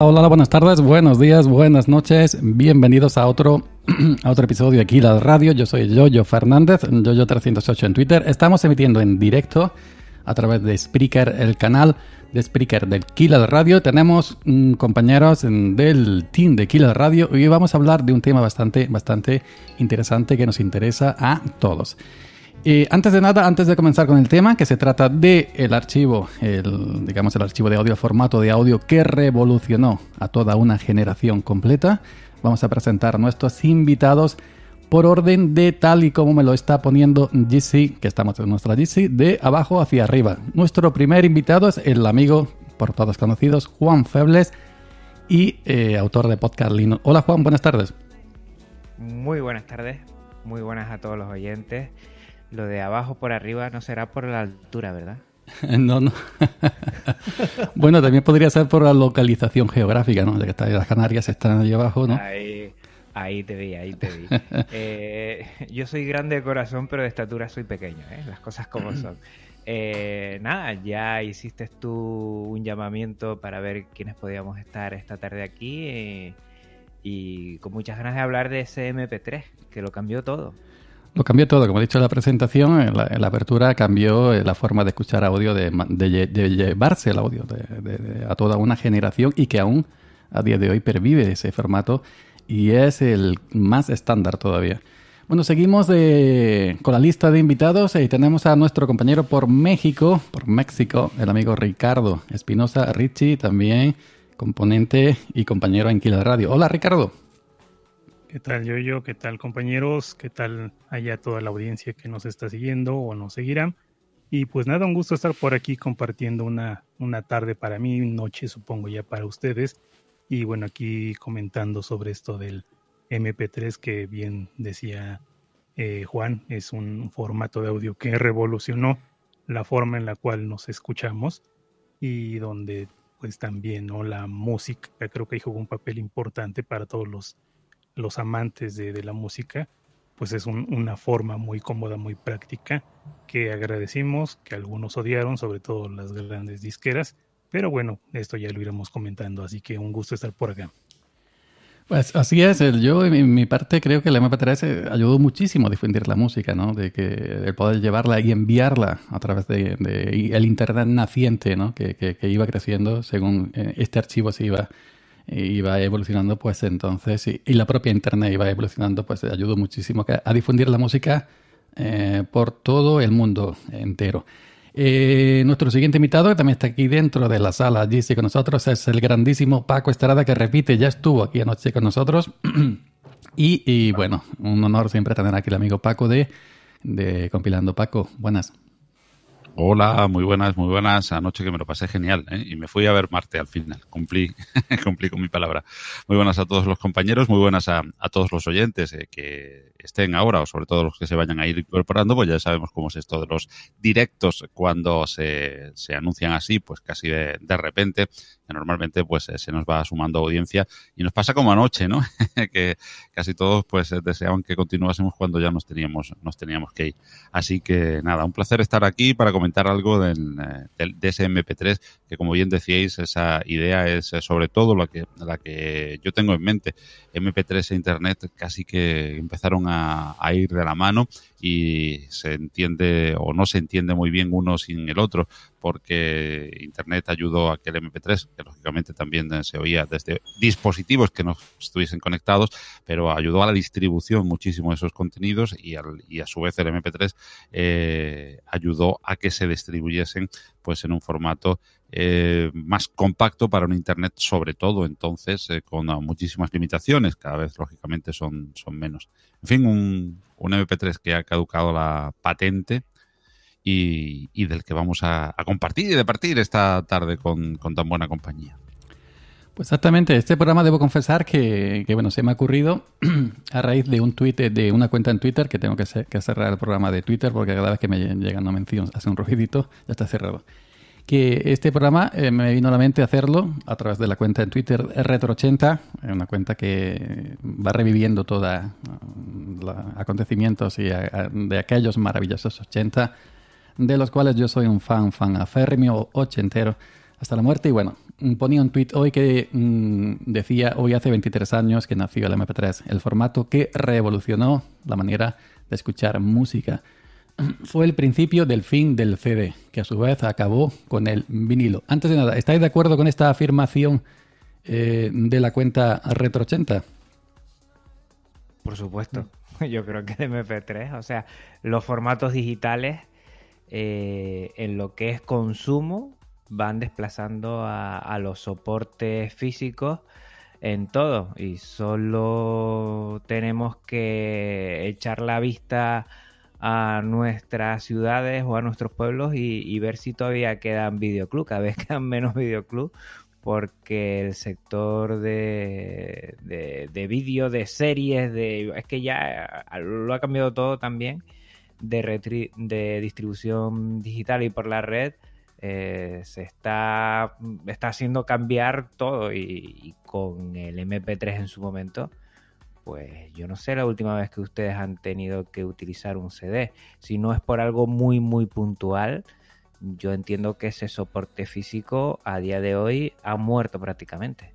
Hola, buenas tardes, buenos días, buenas noches, bienvenidos a otro, a otro episodio de Kila Radio. Yo soy Yoyo Fernández, Yoyo308 en Twitter. Estamos emitiendo en directo a través de Spreaker, el canal de Spreaker del Kila Radio. Tenemos mm, compañeros del team de Kila Radio y hoy vamos a hablar de un tema bastante, bastante interesante que nos interesa a todos. Eh, antes de nada, antes de comenzar con el tema, que se trata de el archivo, digamos el archivo de audio, formato de audio que revolucionó a toda una generación completa, vamos a presentar a nuestros invitados por orden de tal y como me lo está poniendo GC, que estamos en nuestra GC, de abajo hacia arriba. Nuestro primer invitado es el amigo, por todos conocidos, Juan Febles y eh, autor de Podcast Linux. Hola Juan, buenas tardes. Muy buenas tardes, muy buenas a todos los oyentes. Lo de abajo por arriba no será por la altura, ¿verdad? No, no. bueno, también podría ser por la localización geográfica, ¿no? Ya que las Canarias están ahí abajo, ¿no? Ahí, te vi, ahí te vi. Eh, yo soy grande de corazón, pero de estatura soy pequeño, ¿eh? Las cosas como son. Eh, nada, ya hiciste tú un llamamiento para ver quiénes podíamos estar esta tarde aquí eh, y con muchas ganas de hablar de ese MP3, que lo cambió todo. Lo cambió todo, como he dicho en la presentación, en la, apertura cambió eh, la forma de escuchar audio, de, llevarse el audio a toda una generación y que aún a día de hoy pervive ese formato y es el más estándar todavía. Bueno, seguimos con la lista de invitados eh, y tenemos a nuestro compañero por México, por México, el amigo Ricardo Espinosa Richie, también componente y compañero en Kila Radio. Hola Ricardo. ¿Qué tal, Yo-Yo? ¿Qué tal, compañeros? ¿Qué tal allá toda la audiencia que nos está siguiendo o nos seguirá? Y pues nada, un gusto estar por aquí compartiendo una, una tarde para mí, noche supongo ya para ustedes. Y bueno, aquí comentando sobre esto del MP3 que bien decía eh, Juan, es un formato de audio que revolucionó la forma en la cual nos escuchamos y donde pues también ¿no? la música creo que jugó un papel importante para todos los los amantes de, la música, pues es una forma muy cómoda, muy práctica, que agradecimos, que algunos odiaron, sobre todo las grandes disqueras, pero bueno, esto ya lo iremos comentando, así que un gusto estar por acá. Pues así es, yo en mi parte creo que la MP3 eh, ayudó muchísimo a difundir la música, ¿no? De que el poder llevarla y enviarla a través de, el internet naciente, ¿no? Que, que, que, iba creciendo según eh, este archivo se iba y va evolucionando, pues entonces, y, la propia Internet iba evolucionando, pues eh, ayudó muchísimo a, difundir la música eh, por todo el mundo entero. Eh, nuestro siguiente invitado, que también está aquí dentro de la sala, allí con nosotros, es el grandísimo Paco Estrada, que repite, ya estuvo aquí anoche con nosotros. y, y, bueno, un honor siempre tener aquí el amigo Paco de, de Compilando Paco. Buenas. Hola, muy buenas, muy buenas. Anoche que me lo pasé genial ¿eh? y me fui a ver Marte al final. Cumplí, cumplí con mi palabra. Muy buenas a todos los compañeros, muy buenas a, todos los oyentes eh, que estén ahora o sobre todo los que se vayan a ir incorporando, pues ya sabemos cómo es esto de los directos cuando se, anuncian así, pues casi de, de repente normalmente pues eh, se nos va sumando audiencia y nos pasa como anoche, ¿no? que casi todos pues eh, deseaban que continuásemos cuando ya nos teníamos, nos teníamos que ir. Así que nada, un placer estar aquí para comentar algo del, eh, del de ese MP3, que como bien decíais, esa idea es sobre todo la que, la que yo tengo en mente. MP3 e Internet casi que empezaron a, a ir de la mano y se entiende o no se entiende muy bien uno sin el otro, porque Internet ayudó a que el MP3 que lógicamente también eh, se oía desde dispositivos que no estuviesen conectados, pero ayudó a la distribución muchísimo de esos contenidos y, al, y a su vez el MP3 eh, ayudó a que se distribuyesen pues en un formato eh, más compacto para un Internet, sobre todo entonces, con muchísimas limitaciones, cada vez lógicamente son, son menos. En fin, un, un MP3 que ha caducado la patente y, del que vamos a, compartir y departir esta tarde con, tan buena compañía. Pues exactamente, este programa debo confesar que, bueno, se me ha ocurrido a raíz de un tweet, de una cuenta en Twitter, que tengo que, cerrar el programa de Twitter porque cada vez que me llegan una mención hace un ruidito, ya está cerrado que este programa eh, me vino a la mente hacerlo a través de la cuenta en Twitter Retro80, eh, una cuenta que va reviviendo todos mm, los acontecimientos y de aquellos maravillosos 80 de los cuales yo soy un fan, fan aférrimo, ochentero, hasta la muerte. Y bueno, ponía un tweet hoy que mm, decía, hoy hace 23 años que nació el MP3, el formato que revolucionó la manera de escuchar música. Fue el principio del fin del CD, que a su vez acabó con el vinilo. Antes de nada, ¿estáis de acuerdo con esta afirmación eh, de la cuenta Retro80? Por supuesto, yo creo que el MP3, o sea, los formatos digitales eh, en lo que es consumo van desplazando a, los soportes físicos en todo y solo tenemos que echar la vista a nuestras ciudades o a nuestros pueblos y, ver si todavía quedan videoclub, cada vez quedan menos videoclub porque el sector de, de, de vídeo, de series, de es que ya lo ha cambiado todo también de, distribución digital y por la red, eh, se está, está haciendo cambiar todo y, y, con el MP3 en su momento, pues yo no sé la última vez que ustedes han tenido que utilizar un CD. Si no es por algo muy, muy puntual, yo entiendo que ese soporte físico a día de hoy ha muerto prácticamente.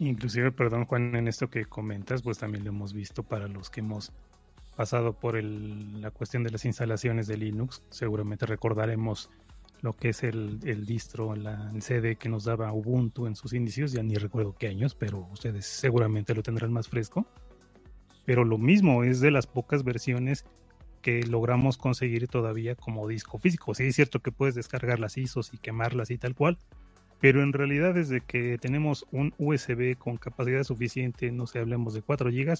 Inclusive, perdón Juan, en esto que comentas, pues también lo hemos visto para los que hemos pasado por la cuestión de las instalaciones de Linux, seguramente recordaremos lo que es el, distro, la, el CD que nos daba Ubuntu en sus inicios, ya ni recuerdo qué años, pero ustedes seguramente lo tendrán más fresco. Pero lo mismo es de las pocas versiones que logramos conseguir todavía como disco físico. Sí, es cierto que puedes descargar las ISOs y quemarlas y tal cual, pero en realidad desde que tenemos un USB con capacidad suficiente, no sé, hablemos de 4 GB,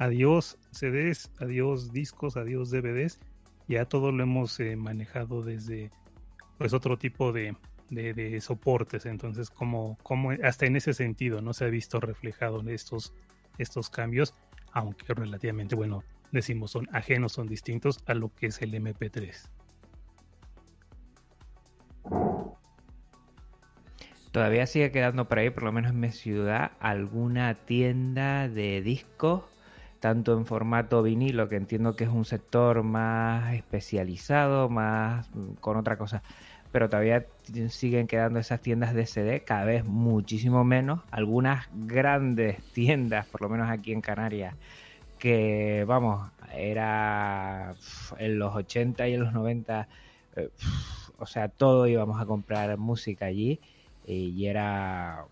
adiós CDs, adiós discos, adiós DVDs. Ya todo lo hemos eh, manejado desde pues otro tipo de, soportes. Entonces, como, como hasta en ese sentido, no se ha visto reflejado en estos, estos cambios, aunque relativamente, bueno, decimos son ajenos, son distintos a lo que es el MP3. Todavía sigue quedando por ahí, por lo menos en mi ciudad, alguna tienda de discos tanto en formato vinilo, que entiendo que es un sector más especializado, más mm, con otra cosa, pero todavía siguen quedando esas tiendas de CD, cada vez muchísimo menos, algunas grandes tiendas, por lo menos aquí en Canarias, que vamos, era en los 80 y en los 90, eh, o sea, todo íbamos a comprar música allí eh, y era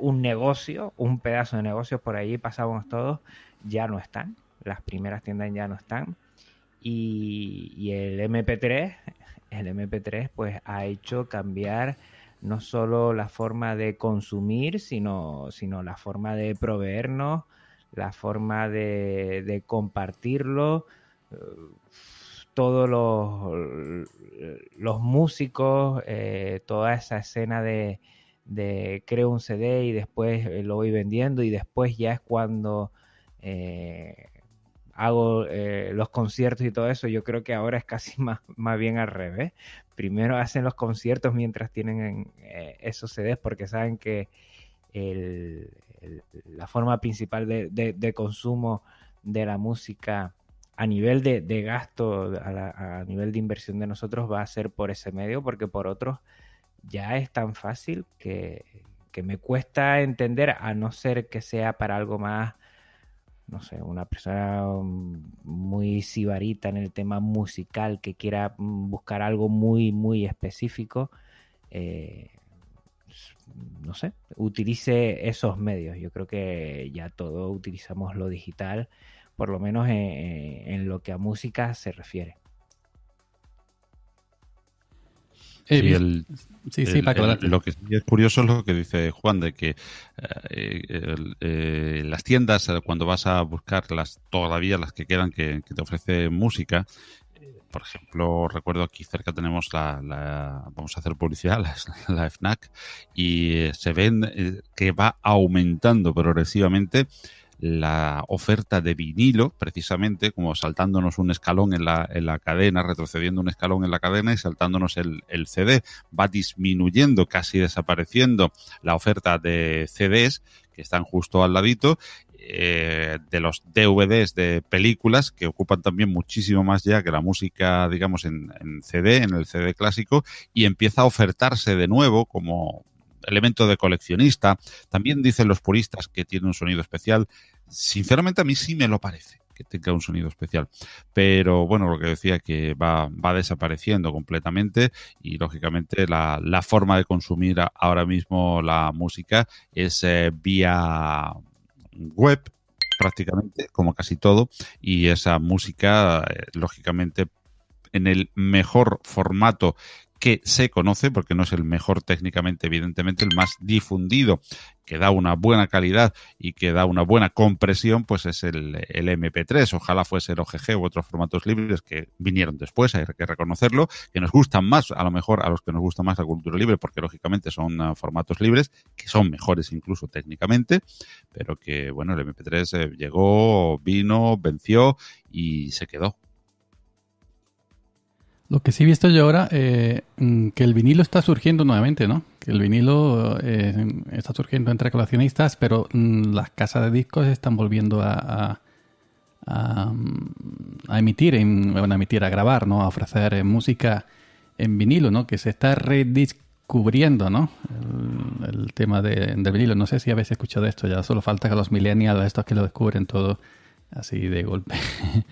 un negocio, un pedazo de negocio, por allí pasábamos todos, ya no están, las primeras tiendas ya no están. Y, el MP3, el MP3 pues ha hecho cambiar no solo la forma de consumir, sino, sino la forma de proveernos, la forma de, compartirlo. Eh, todos los, los músicos, eh, toda esa escena de, de creo un CD y después eh, lo voy vendiendo y después ya es cuando eh, hago eh, los conciertos y todo eso. Yo creo que ahora es casi más, más bien al revés. Primero hacen los conciertos mientras tienen esos CDs porque saben que la forma principal de, consumo de la música a nivel de, gasto, a, a nivel de inversión de nosotros va a ser por ese medio porque por otros ya es tan fácil que, me cuesta entender, a no ser que sea para algo más, no sé, una persona um, muy sibarita en el tema musical que quiera mm, buscar algo muy, muy específico, eh, no sé, utilice esos medios. Yo creo que ya todo utilizamos lo digital, por lo menos eh, en lo que a música se refiere. sí, lo que es curioso es lo que dice Juan, de que eh, eh, las tiendas, eh, cuando vas a buscar las todavía las que quedan que, te ofrece música, por ejemplo, recuerdo aquí cerca tenemos la, vamos a hacer publicidad, la, la, FNAC, y se ven que va aumentando progresivamente la oferta de vinilo, precisamente, como saltándonos un escalón en la, en la cadena, retrocediendo un escalón en la cadena y saltándonos el, CD. Va disminuyendo, casi desapareciendo la oferta de CDs que están justo al ladito eh, de los DVDs de películas que ocupan también muchísimo más ya que la música, digamos, en, en, CD, en el CD clásico, y empieza a ofertarse de nuevo como elemento de coleccionista. También dicen los puristas que tiene un sonido especial. Sinceramente a mí sí me lo parece que tenga un sonido especial. Pero bueno, lo que decía, que va, va desapareciendo completamente y lógicamente la, la forma de consumir ahora mismo la música es eh, vía web prácticamente, como casi todo, y esa música, eh, lógicamente, en el mejor formato que se conoce, porque no es el mejor técnicamente, evidentemente, el más difundido, que da una buena calidad y que da una buena compresión, pues es el, MP3. Ojalá fuese el OGG u otros formatos libres que vinieron después, hay que reconocerlo, que nos gustan más, a lo mejor a los que nos gusta más la cultura libre, porque lógicamente son ah, formatos libres, que son mejores incluso técnicamente, pero que, bueno, el MP3 eh, llegó, vino, venció y se quedó lo que sí he visto yo ahora, eh, mm, que el vinilo está surgiendo nuevamente, ¿no? Que el vinilo eh, está surgiendo entre coleccionistas, pero mm, las casas de discos están volviendo a, a, mm, emitir, en, a emitir, a grabar, ¿no? A ofrecer eh, música en vinilo, ¿no? Que se está redescubriendo, ¿no? El, tema de, del vinilo. No sé si habéis escuchado esto ya. Solo falta a los millennials, estos que lo descubren todo así de golpe.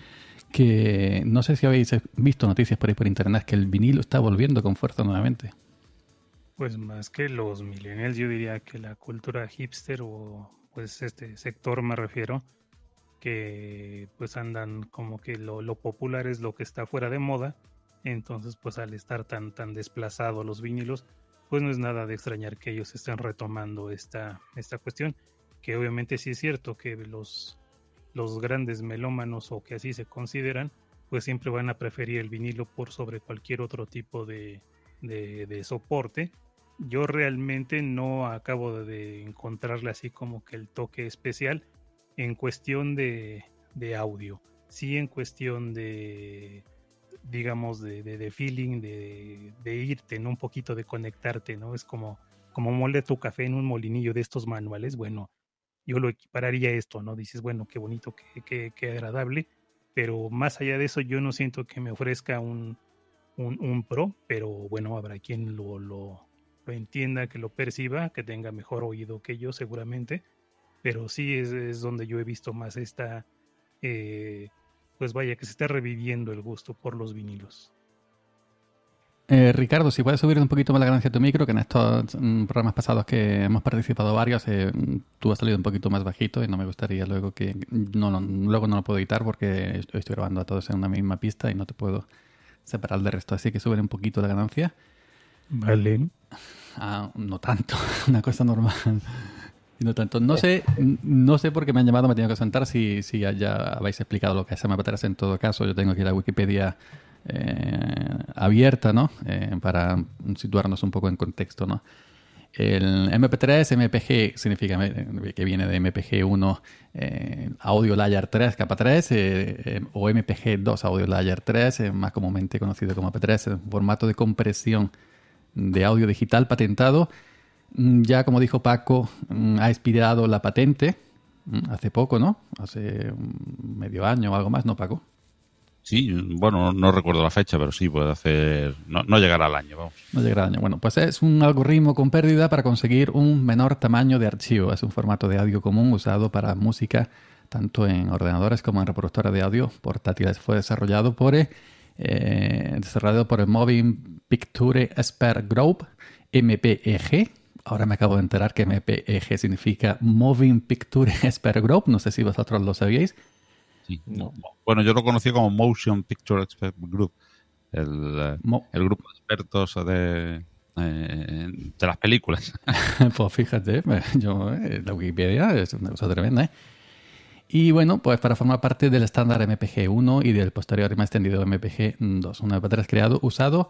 que no sé si habéis visto noticias por ahí por internet que el vinilo está volviendo con fuerza nuevamente. Pues más que los millennials, yo diría que la cultura hipster o pues este sector me refiero, que pues andan como que lo, popular es lo que está fuera de moda, entonces pues al estar tan, tan desplazados los vinilos, pues no es nada de extrañar que ellos estén retomando esta, esta cuestión, que obviamente sí es cierto que los los grandes melómanos o que así se consideran, pues siempre van a preferir el vinilo por sobre cualquier otro tipo de, soporte. Yo realmente no acabo de encontrarle así como que el toque especial en cuestión de, audio, sí en cuestión de, digamos, de, de feeling, de, irte, ¿no? Un poquito de conectarte, ¿no? Es como, como molde tu café en un molinillo de estos manuales. Bueno, yo lo equipararía a esto, ¿no? Dices, bueno, qué bonito, qué, qué, agradable, pero más allá de eso yo no siento que me ofrezca un, pro, pero bueno, habrá quien lo, entienda, que lo perciba, que tenga mejor oído que yo seguramente, pero sí es, donde yo he visto más esta, eh, pues vaya, que se está reviviendo el gusto por los vinilos. Eh, Ricardo, si puedes subir un poquito más la ganancia de tu micro, que en estos mm, programas pasados que hemos participado varios, eh, mm, tú has salido un poquito más bajito y no me gustaría luego que... No, luego no lo puedo editar porque estoy, grabando a todos en una misma pista y no te puedo separar del resto, así que sube un poquito la ganancia. Vale. Ah, no tanto, una cosa normal. No tanto. No eh. sé, no sé por qué me han llamado, me he que sentar si, ya, habéis explicado lo que es apetece en todo caso. Yo tengo aquí la Wikipedia eh, abierta, ¿no? Eh, para situarnos un poco en contexto, ¿no? El MP3, MPG, significa que viene de MPG1, eh, Audio Layer 3, capa 3, o MPG2, Audio Layer 3, más comúnmente conocido como mp 3 formato de compresión de audio digital patentado. Mm, ya como dijo Paco, mm, ha expirado la patente mm, hace poco, ¿no? Hace medio año o algo más, ¿no, Paco? Sí, bueno, no recuerdo la fecha, pero sí puede hacer. No, llegará al año, vamos. No llegará al año. Bueno, pues es un algoritmo con pérdida para conseguir un menor tamaño de archivo. Es un formato de audio común usado para música tanto en ordenadores como en reproductores de audio portátiles. Fue desarrollado por, eh, desarrollado por el Moving Picture Expert Group, MPEG, ahora me acabo de enterar que MPEG significa Moving Picture Expert Group, no sé si vosotros lo sabíais, bueno, yo lo conocí como Motion Picture Expert Group, el, eh, grupo de expertos de, eh, las películas. pues fíjate, pues, yo, eh, la Wikipedia es una cosa tremenda. Y bueno, pues para formar parte del estándar MPG 1 y del posterior más extendido MPG 2, una vez creado, usado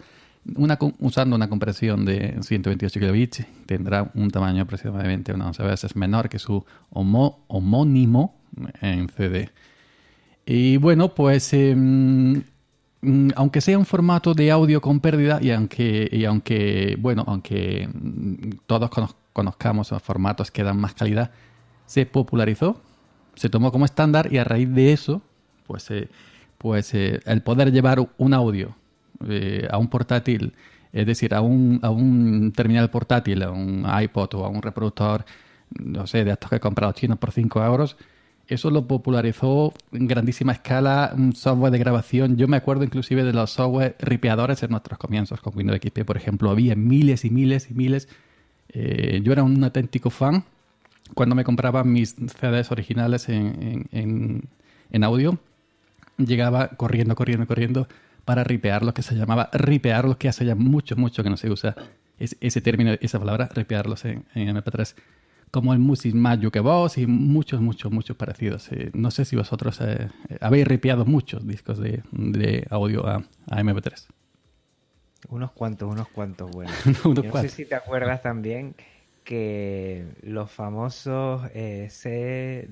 una, usando una compresión de 128 kilobits, tendrá un tamaño aproximadamente unas 11 veces menor que su homónimo en CD. Y bueno, pues em, mm, aunque sea un formato de audio con pérdida y aunque, y aunque bueno, aunque mm, todos conozcamos los formatos que dan más calidad, se popularizó, se tomó como estándar y a raíz de eso, pues, eh, pues eh, el poder llevar un audio eh, a un portátil, es decir, a un, a un terminal portátil, a un iPod o a un reproductor, no sé, de estos que he comprado chinos por 5 euros, eso lo popularizó en grandísima escala un software de grabación. Yo me acuerdo inclusive de los software ripeadores en nuestros comienzos con Windows XP, por ejemplo. Había miles y miles y miles. Eh, yo era un auténtico fan cuando me compraba mis CDs originales en, en, audio. Llegaba corriendo, corriendo, corriendo para ripear lo que se llamaba ripear ripearlos, que hace ya mucho, mucho que no se usa ese término, esa palabra, ripearlos en, en MP3 como el Music Mayo que vos y muchos, muchos, muchos parecidos. Eh, no sé si vosotros eh, eh, habéis ripiado muchos discos de, audio a, MP3. Unos cuantos, unos cuantos, bueno. no sé si te acuerdas también que los famosos CDDB,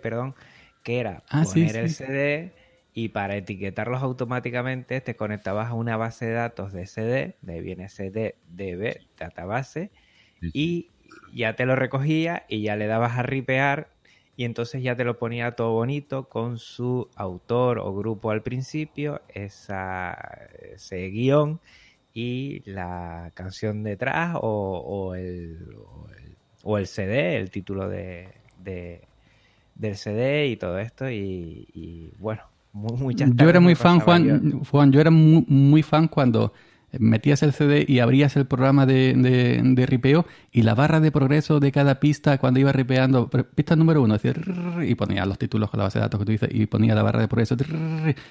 perdón, que era ah, poner el CD y para etiquetarlos automáticamente te conectabas a una base de datos de CD, de ahí viene CDDB, database, y ya te lo recogía y ya le dabas a ripear y entonces ya te lo ponía todo bonito con su autor o grupo al principio, esa, ese guión y la canción detrás o, o, el, o, el, CD, el título de, del CD y todo esto y, bueno, muchas... Yo era muy fan, Juan, Juan, yo era muy fan cuando metías el CD y abrías el programa de, de, ripeo y la barra de progreso de cada pista cuando iba ripeando, pista número uno, y ponía los títulos con la base de datos que tú dices y ponía la barra de progreso,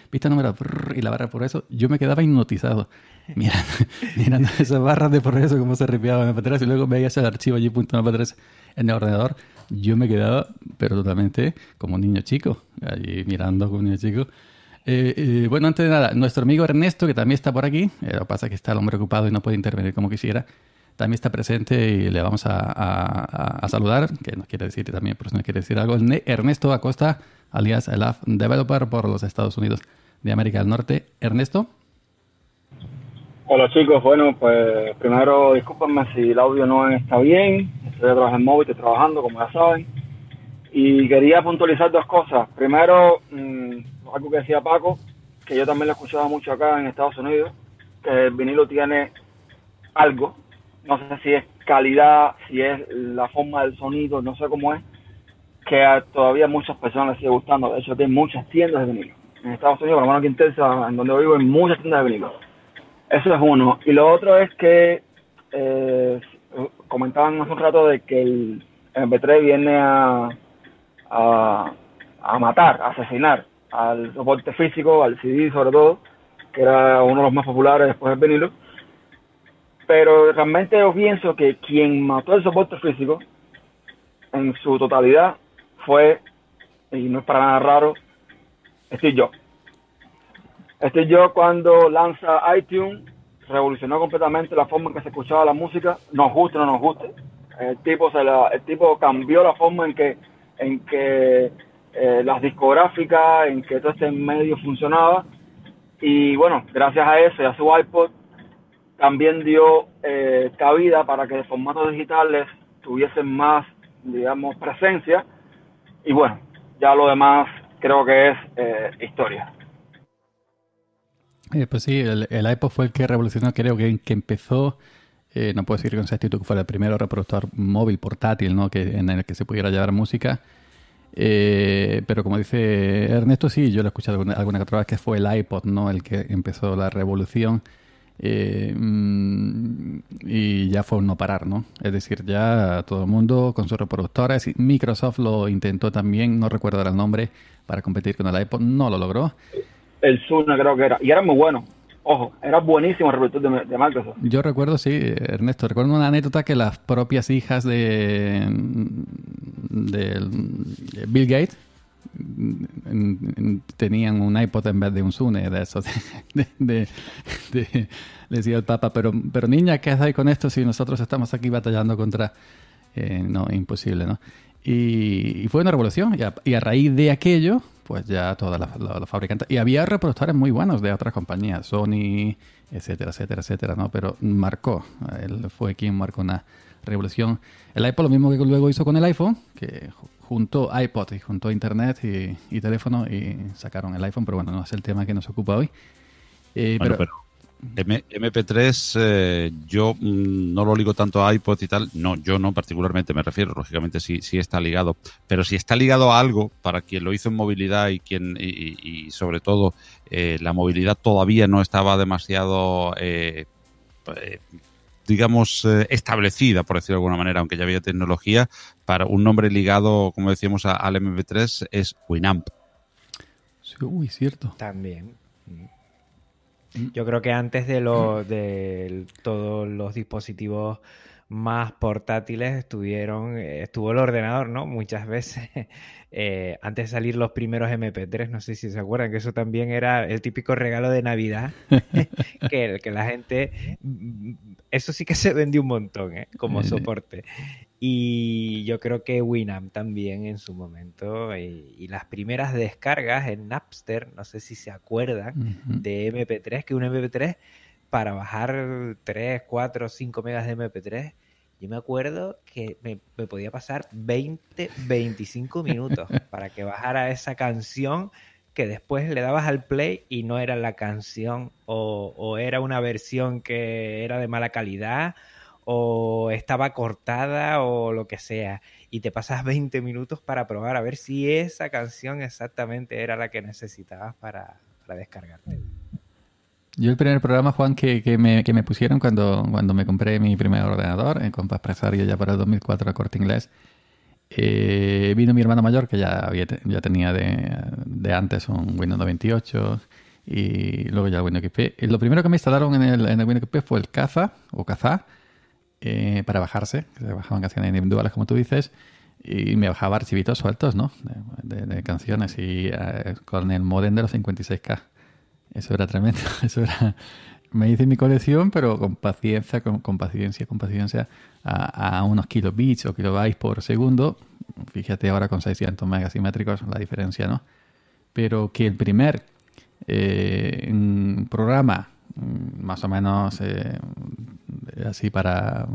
pista número y la barra de progreso, yo me quedaba hipnotizado mirando, esas barras de progreso como se ripeaba MP3 y luego veías el archivo mp 3 en el ordenador. Yo me quedaba, pero totalmente como niño chico, allí mirando como un niño chico. Eh, eh, bueno, antes de nada, nuestro amigo Ernesto, que también está por aquí, eh, lo que pasa es que está el hombre ocupado y no puede intervenir como quisiera, también está presente y le vamos a, saludar, que nos quiere decir también, por si nos quiere decir algo, Ernesto Acosta, alias el developer por los Estados Unidos de América del Norte. Ernesto. Hola chicos, bueno, pues primero discúlpenme si el audio no está bien, estoy trabajando en móvil, estoy trabajando, como ya saben. Y quería puntualizar dos cosas. Primero, mm, algo que decía Paco, que yo también lo escuchaba mucho acá en Estados Unidos, que el vinilo tiene algo, no sé si es calidad, si es la forma del sonido, no sé cómo es, que a todavía muchas personas les sigue gustando. De hecho, hay muchas tiendas de vinilo. En Estados Unidos, por lo menos aquí en Texas, en donde vivo, hay muchas tiendas de vinilo. Eso es uno. Y lo otro es que eh, comentaban hace un rato de que el MP3 viene a a, matar, a asesinar, al soporte físico, al CD sobre todo, que era uno de los más populares después del vinilo. Pero realmente yo pienso que quien mató el soporte físico en su totalidad fue, y no es para nada raro, Steve Jobs. Steve Jobs cuando lanza iTunes revolucionó completamente la forma en que se escuchaba la música, nos guste o no nos guste. El tipo, el tipo cambió la forma en que en que eh, las discográficas, en que todo este medio funcionaba. Y bueno, gracias a eso y a su iPod, también dio cabida eh, para que los formatos digitales tuviesen más, digamos, presencia. Y bueno, ya lo demás creo que es eh, historia. pues sí, el, iPod fue el que revolucionó, creo que, que empezó eh, no puedo decir que un que fue el primero reproductor móvil portátil que, en el que se pudiera llevar música. Eh, pero como dice Ernesto, sí, yo lo he escuchado alguna, otra vez que fue el iPod, ¿no? El que empezó la revolución. Eh, mm, y ya fue un no parar, ¿no? Es decir, ya todo el mundo con sus reproductores. Microsoft lo intentó también, no recuerdo el nombre, para competir con el iPod, no lo logró. El Sun creo que era, y era muy bueno. Ojo, era buenísimo el reproductor de, de, Microsoft. Yo recuerdo, sí, Ernesto, recuerdo una anécdota que las propias hijas de, Bill Gates tenían un iPod en vez de un Zune, de eso, de, le decía el Papa, pero, niña, ¿qué haces con esto si nosotros estamos aquí batallando contra... Eh, no, imposible, ¿no? Y, fue una revolución, y a raíz de aquello, pues ya todas las fabricantes. Y había reproductores muy buenos de otras compañías, Sony, etcétera, etcétera, etcétera, ¿no? Pero marcó, él fue quien marcó una revolución. El iPod, lo mismo que luego hizo con el iPhone, que juntó iPod y juntó Internet y, teléfono y sacaron el iPhone, pero bueno, no es el tema que nos ocupa hoy. Eh, pero MP3 eh, yo mm, no lo ligo tanto a iPod y tal, no, yo no particularmente me refiero, lógicamente sí, si está ligado, pero si está ligado a algo, para quien lo hizo en movilidad y quien y, sobre todo eh, la movilidad todavía no estaba demasiado, eh, digamos, establecida, por decirlo de alguna manera, aunque ya había tecnología, para un nombre ligado, como decíamos, al MP3 es Winamp. Sí, uy, cierto. También. Mm. Yo creo que antes de, lo, mm. de todos los dispositivos más portátiles estuvieron, eh, estuvo el ordenador, ¿no? Muchas veces, eh, antes de salir los primeros MP3, no sé si se acuerdan, que eso también era el típico regalo de Navidad, que, que la gente, mm, eso sí que se vendió un montón, ¿eh? Como soporte. Y yo creo que Winamp también en su momento. Eh, y, las primeras descargas en Napster, no sé si se acuerdan, de MP3, que un MP3 para bajar 3, 4, 5 megas de MP3, yo me acuerdo que me, me podía pasar 20, 25 minutos para que bajara esa canción que después le dabas al play y no era la canción o, o era una versión que era de mala calidad o estaba cortada o lo que sea, y te pasas 20 minutos para probar a ver si esa canción exactamente era la que necesitabas para, descargarte. Yo el primer programa, Juan, que, me, pusieron cuando, me compré mi primer ordenador en Compass Presario ya para el 2004 a Corte Inglés, eh, vino mi hermano mayor que ya, ya tenía de, de antes un Windows 98 y luego ya el Windows XP. Lo primero que me instalaron en el, en el Windows XP fue el Caza o Caza, eh, para bajarse, que se bajaban canciones individuales, como tú dices, y me bajaba archivitos sueltos, ¿no? De, canciones y eh, con el modem de los 56K. Eso era tremendo, eso era... Me hice mi colección, pero con paciencia, con, paciencia, con paciencia, a, unos kilobits o kilobytes por segundo. Fíjate ahora con 600 megas simétricos la diferencia, ¿no? Pero que el primer eh, programa Mm, más o menos eh, así para,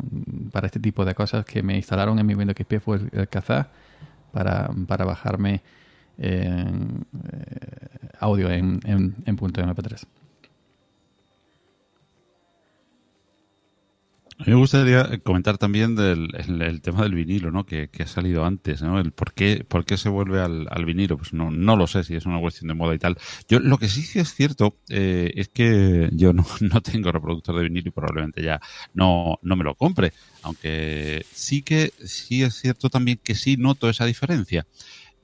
este tipo de cosas que me instalaron en mi Windows XP fue el, para, bajarme eh, audio en, en punto MP3. me gustaría comentar también del el, tema del vinilo, ¿no? Que, ha salido antes, ¿no? El por qué, por qué se vuelve al, vinilo. Pues no, no lo sé si es una cuestión de moda y tal. Yo lo que sí sí es cierto eh, es que yo no, no, tengo reproductor de vinilo y probablemente ya no, no me lo compre. Aunque sí que sí es cierto también que sí noto esa diferencia.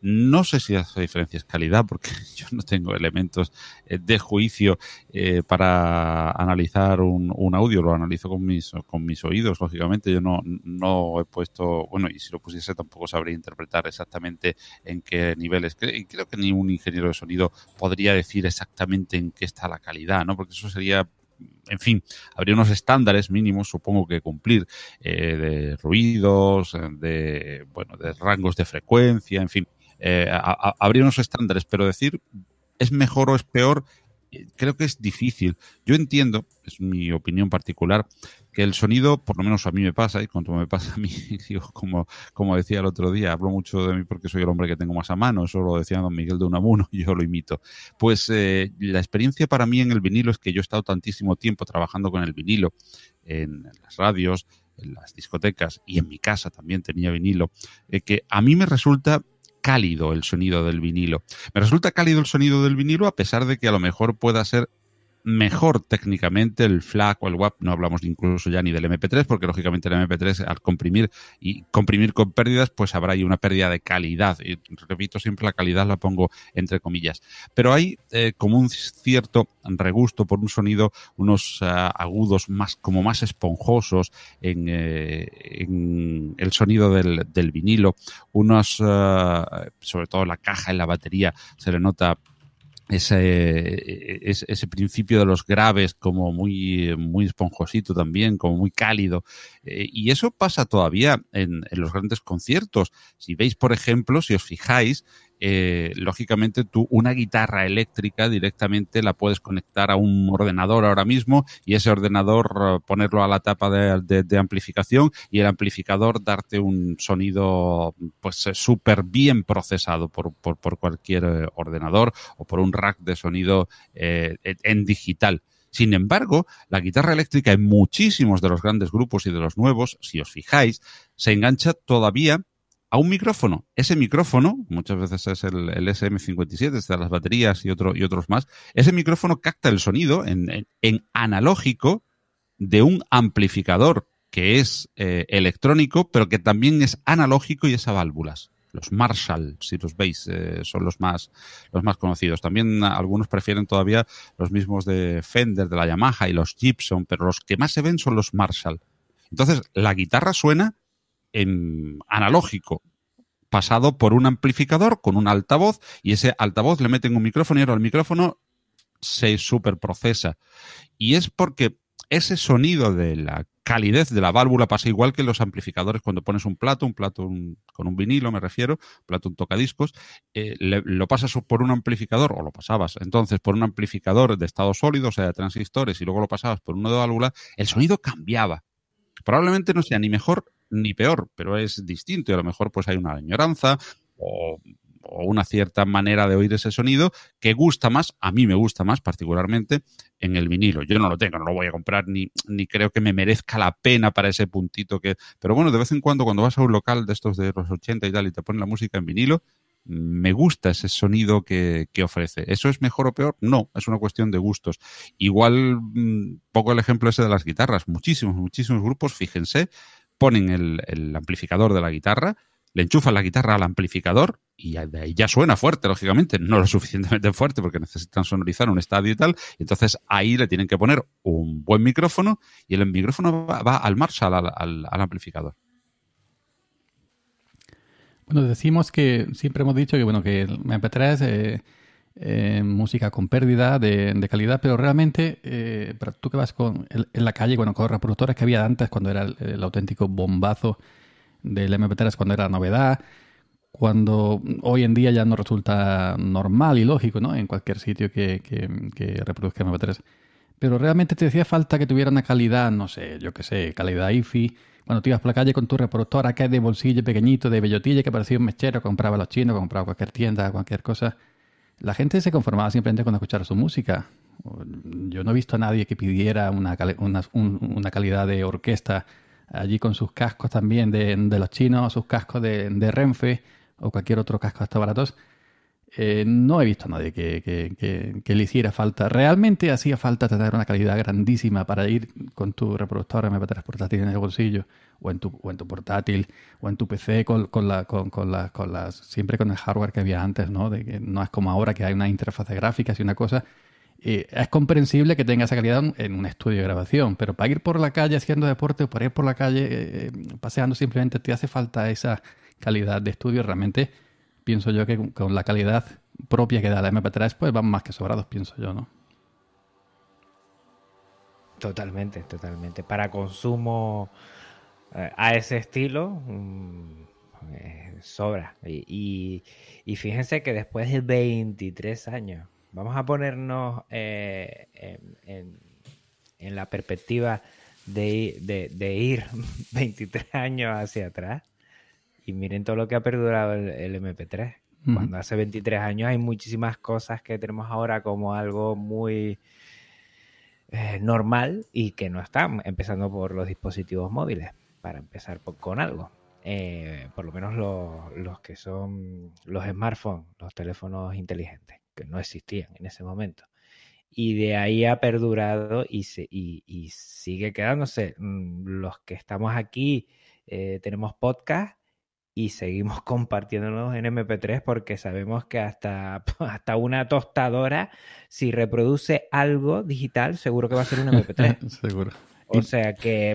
No sé si esa diferencia es calidad, porque yo no tengo elementos eh, de juicio eh, para analizar un, audio, lo analizo con mis, con mis oídos, lógicamente. Yo no, no he puesto, bueno, y si lo pusiese tampoco sabría interpretar exactamente en qué niveles. Y creo que ni un ingeniero de sonido podría decir exactamente en qué está la calidad, ¿no? Porque eso sería en fin, habría unos estándares mínimos, supongo que cumplir, eh, de ruidos, de, bueno, de rangos de frecuencia, en fin, eh, abrir unos estándares, pero decir es mejor o es peor, creo que es difícil. Yo entiendo, es mi opinión particular, que el sonido, por lo menos a mí me pasa, y cuando me pasa a mí, como, como decía el otro día, hablo mucho de mí porque soy el hombre que tengo más a mano, eso lo decía don Miguel de Unamuno, y yo lo imito. Pues eh, la experiencia para mí en el vinilo es que yo he estado tantísimo tiempo trabajando con el vinilo, en las radios, en las discotecas y en mi casa también tenía vinilo, eh, que a mí me resulta cálido el sonido del vinilo. Me resulta cálido el sonido del vinilo a pesar de que a lo mejor pueda ser mejor técnicamente el FLAC o el WAP, no hablamos incluso ya ni del MP3, porque lógicamente el MP3 al comprimir y comprimir con pérdidas, pues habrá ahí una pérdida de calidad. Y repito, siempre la calidad la pongo entre comillas. Pero hay eh, como un cierto regusto por un sonido, unos ah, agudos más como más esponjosos en, eh, el sonido del, vinilo, unos, ah, sobre todo la caja y la batería, se le nota ese, e-, ese, principio de los graves como muy, muy esponjosito también, como muy cálido. E-, y eso pasa todavía en, en, los grandes conciertos. Si veis, por ejemplo, si os fijáis, eh, lógicamente tú una guitarra eléctrica directamente la puedes conectar a un ordenador ahora mismo y ese ordenador eh, ponerlo a la tapa de, amplificación y el amplificador darte un sonido pues eh, súper bien procesado por, por, cualquier ordenador o por un rack de sonido en digital. Sin embargo, la guitarra eléctrica en muchísimos de los grandes grupos y de los nuevos, si os fijáis, se engancha todavía a un micrófono. Ese micrófono, muchas veces es el, el SM57, de las baterías y, otro, y otros más, ese micrófono capta el sonido en, en, analógico de un amplificador que es eh, electrónico, pero que también es analógico y es a válvulas. Los Marshall, si los veis, eh, son los más, los más conocidos. También algunos prefieren todavía los mismos de Fender, de la Yamaha y los Gibson, pero los que más se ven son los Marshall. Entonces, la guitarra suena analógico pasado por un amplificador con un altavoz y ese altavoz le meten un micrófono y ahora el micrófono se superprocesa. Y es porque ese sonido de la calidez de la válvula pasa igual que los amplificadores cuando pones un plato, un plato con un vinilo, me refiero, un plato un tocadiscos, eh, lo pasas por un amplificador, o lo pasabas entonces por un amplificador de estado sólido, o sea, de transistores, y luego lo pasabas por uno de válvula, el sonido cambiaba. Probablemente no sea ni mejor ni peor, pero es distinto y a lo mejor pues hay una añoranza o una cierta manera de oír ese sonido que gusta más, a mí me gusta más particularmente en el vinilo. Yo no lo tengo, no lo voy a comprar ni, ni creo que me merezca la pena para ese puntito que... Pero bueno, de vez en cuando cuando vas a un local de estos de los 80 y tal y te ponen la música en vinilo, me gusta ese sonido que, que ofrece. ¿Eso es mejor o peor? No, es una cuestión de gustos. Igual, mm, poco el ejemplo ese de las guitarras. Muchísimos, muchísimos grupos, fíjense, ponen el, amplificador de la guitarra, le enchufan la guitarra al amplificador y de ahí ya, suena fuerte, lógicamente, no lo suficientemente fuerte porque necesitan sonorizar un estadio y tal. entonces ahí le tienen que poner un buen micrófono y el micrófono va, al Marshall, al, amplificador. Bueno, decimos que siempre hemos dicho que bueno que MP3 eh, eh, música con pérdida de, calidad, pero realmente, eh, tú que vas con, en la calle, bueno, con los reproductores que había antes, cuando era el, auténtico bombazo del MP3, cuando era novedad, cuando hoy en día ya no resulta normal y lógico, ¿no? En cualquier sitio que, reproduzca MP3. Pero realmente te hacía falta que tuviera una calidad, no sé, yo qué sé, calidad IFI. Cuando te ibas por la calle con tu reproductor acá de bolsillo pequeñito, de bellotilla, que parecía un mechero, compraba los chinos, compraba cualquier tienda, cualquier cosa la gente se conformaba simplemente con escuchar su música. Yo no he visto a nadie que pidiera una, calidad de orquesta allí con sus cascos también de, los chinos, sus cascos de, de Renfe o cualquier otro casco hasta baratos. Eh, no he visto a nadie que, le hiciera falta. Realmente hacía falta tener una calidad grandísima para ir con tu reproductor MP3 portátil en el bolsillo, o en tu, portátil, o en tu PC, con, con, siempre con el hardware que había antes, ¿no? De que no es como ahora que hay una interfaz gráfica y una cosa. Eh, es comprensible que tenga esa calidad en un estudio de grabación, pero para ir por la calle haciendo deporte o para ir por la calle eh, paseando simplemente te hace falta esa calidad de estudio realmente pienso yo que con, la calidad propia que da la MP3, pues van más que sobrados, pienso yo, ¿no? Totalmente, totalmente. Para consumo eh, a ese estilo, mm, eh, sobra. Y, fíjense que después de 23 años, vamos a ponernos eh, en, la perspectiva de, de ir 23 años hacia atrás. Y miren todo lo que ha perdurado el, MP3. Cuando hace 23 años hay muchísimas cosas que tenemos ahora como algo muy eh, normal y que no están, empezando por los dispositivos móviles, para empezar con algo. Eh, por lo menos los, que son los smartphones, los teléfonos inteligentes, que no existían en ese momento y de ahí ha perdurado y, se, y, sigue quedándose. Mm, los que estamos aquí eh, tenemos podcast y seguimos compartiéndonos en MP3 porque sabemos que hasta, hasta una tostadora, si reproduce algo digital, seguro que va a ser un MP3. seguro. O sea que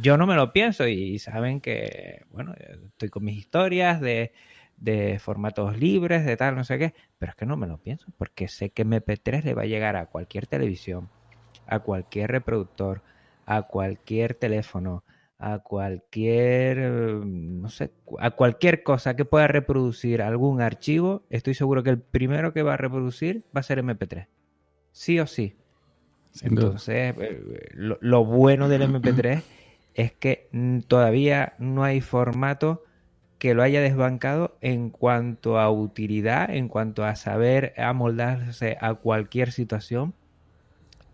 yo no me lo pienso y saben que, bueno, estoy con mis historias de, de formatos libres, de tal, no sé qué, pero es que no me lo pienso porque sé que MP3 le va a llegar a cualquier televisión, a cualquier reproductor, a cualquier teléfono, a cualquier, eh, no sé, a cualquier cosa que pueda reproducir algún archivo, estoy seguro que el primero que va a reproducir va a ser MP3. Sí o sí. Entonces, eh, lo, lo, bueno del MP3 es que todavía no hay formato que lo haya desbancado en cuanto a utilidad, en cuanto a saber amoldarse a cualquier situación.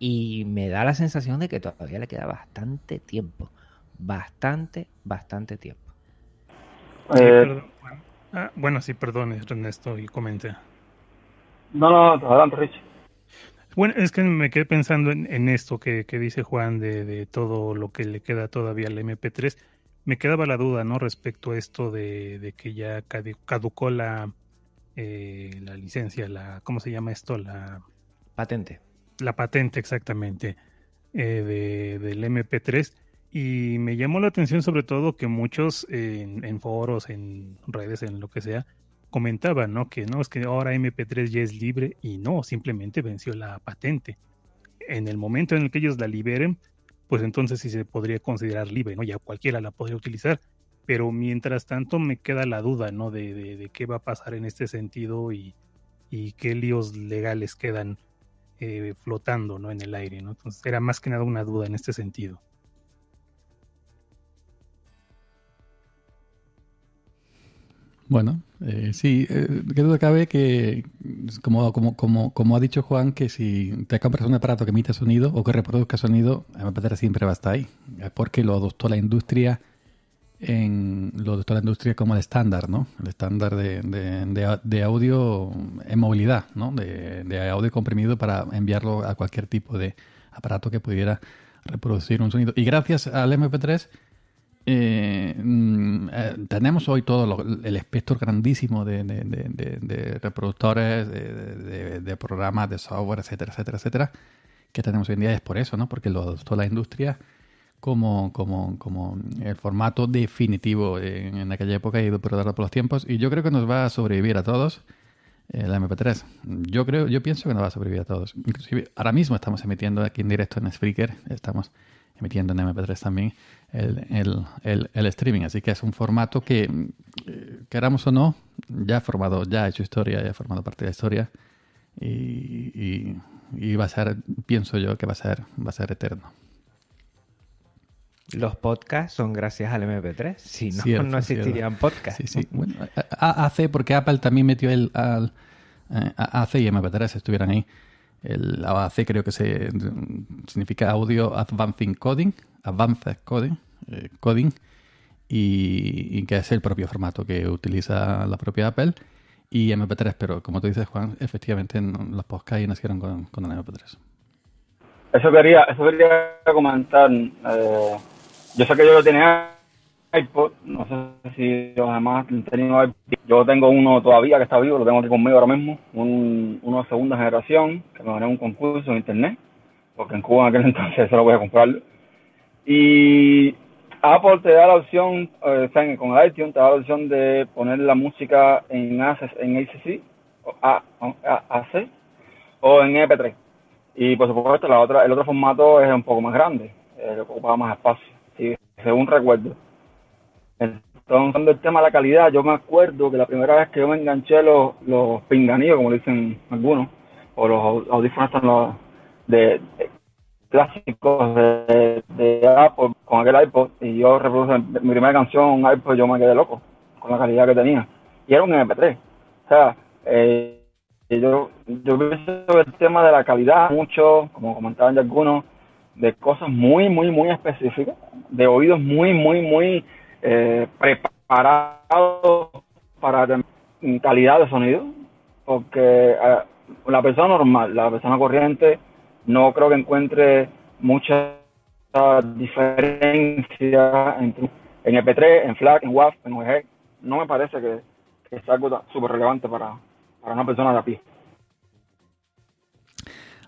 Y me da la sensación de que todavía le queda bastante tiempo bastante, bastante tiempo. Eh, ah, bueno, sí, Ernesto, y comente No, no, adelante, Rich. Bueno, es que me quedé pensando en, esto que, dice Juan de, todo lo que le queda todavía al MP3. Me quedaba la duda, ¿no? Respecto a esto de, que ya caducó la, eh, la licencia, la, ¿cómo se llama esto? La patente. La patente, exactamente, eh, de, del MP3 y me llamó la atención sobre todo que muchos en, foros, en redes, en lo que sea, comentaban, Que no, es que ahora MP3 ya es libre y no, simplemente venció la patente. En el momento en el que ellos la liberen, pues entonces sí se podría considerar libre, ¿no? Ya cualquiera la podría utilizar. Pero mientras tanto me queda la duda, ¿no? De, qué va a pasar en este sentido y, qué líos legales quedan eh, flotando, ¿no? En el aire, ¿no? Entonces era más que nada una duda en este sentido. Bueno, eh, sí, eh, que duda cabe que, como, como, como, ha dicho Juan, que si te compras un aparato que emite sonido o que reproduzca sonido, a mi parecer siempre va a estar ahí, eh, porque lo adoptó la industria en lo adoptó la industria como el estándar, ¿no? El estándar de, de audio en movilidad, ¿no? De, audio comprimido para enviarlo a cualquier tipo de aparato que pudiera reproducir un sonido. Y gracias al MP3 eh, mm, eh, tenemos hoy todo el espectro grandísimo de, reproductores, de, programas, de software, etcétera, etcétera, etcétera, que tenemos hoy en día es por eso, ¿no? Porque lo adoptó la industria como, el formato definitivo en, aquella época y perdiendo por los tiempos. Y yo creo que nos va a sobrevivir a todos eh, la MP3. Yo creo, yo pienso que nos va a sobrevivir a todos. Inclusive ahora mismo estamos emitiendo aquí en directo en Spreaker, estamos emitiendo en MP3 también el, streaming. Así que es un formato que, eh, queramos o no, ya ha formado, ya ha hecho historia, ya ha formado parte de la historia. Y, va a ser, pienso yo que va a ser, va a ser eterno. Los podcasts son gracias al MP3, si no, no existirían podcasts. AAC porque Apple también metió el al, eh, AC y MP3 si estuvieran ahí. El AAC creo que se, significa Audio Advancing Coding Avances Coding, eh, coding y, que es el propio formato que utiliza la propia Apple y MP3, pero como tú dices, Juan, efectivamente los podcasts nacieron con, con el MP3. Eso quería, eso quería comentar. Eh, yo sé que yo lo tenía iPod, no sé si los además Yo tengo uno todavía que está vivo, lo tengo aquí conmigo ahora mismo, un, uno de segunda generación, que me gané un concurso en internet, porque en Cuba en aquel entonces lo voy a comprarlo y Apple te da la opción, eh, con el iTunes te da la opción de poner la música en ACC, en ACC, o, en MP3. Y por supuesto, la otra, el otro formato es un poco más grande, eh, ocupa más espacio, y según recuerdo. Entonces, el tema de la calidad, yo me acuerdo que la primera vez que yo me enganché los, los pinganillos, como dicen algunos, o los audífonos están los, de, clásicos de, Apple con aquel iPod y yo reproduje mi primera canción en iPod yo me quedé loco con la calidad que tenía y era un MP3 o sea eh, yo yo pienso el tema de la calidad mucho como comentaban ya algunos de cosas muy muy muy específicas de oídos muy muy muy eh, preparados para calidad de sonido porque eh, la persona normal la persona corriente no creo que encuentre mucha diferencia entre, en p 3 en FLAC, en WAF, en UG. No me parece que, que algo súper relevante para, para, una persona de a pie.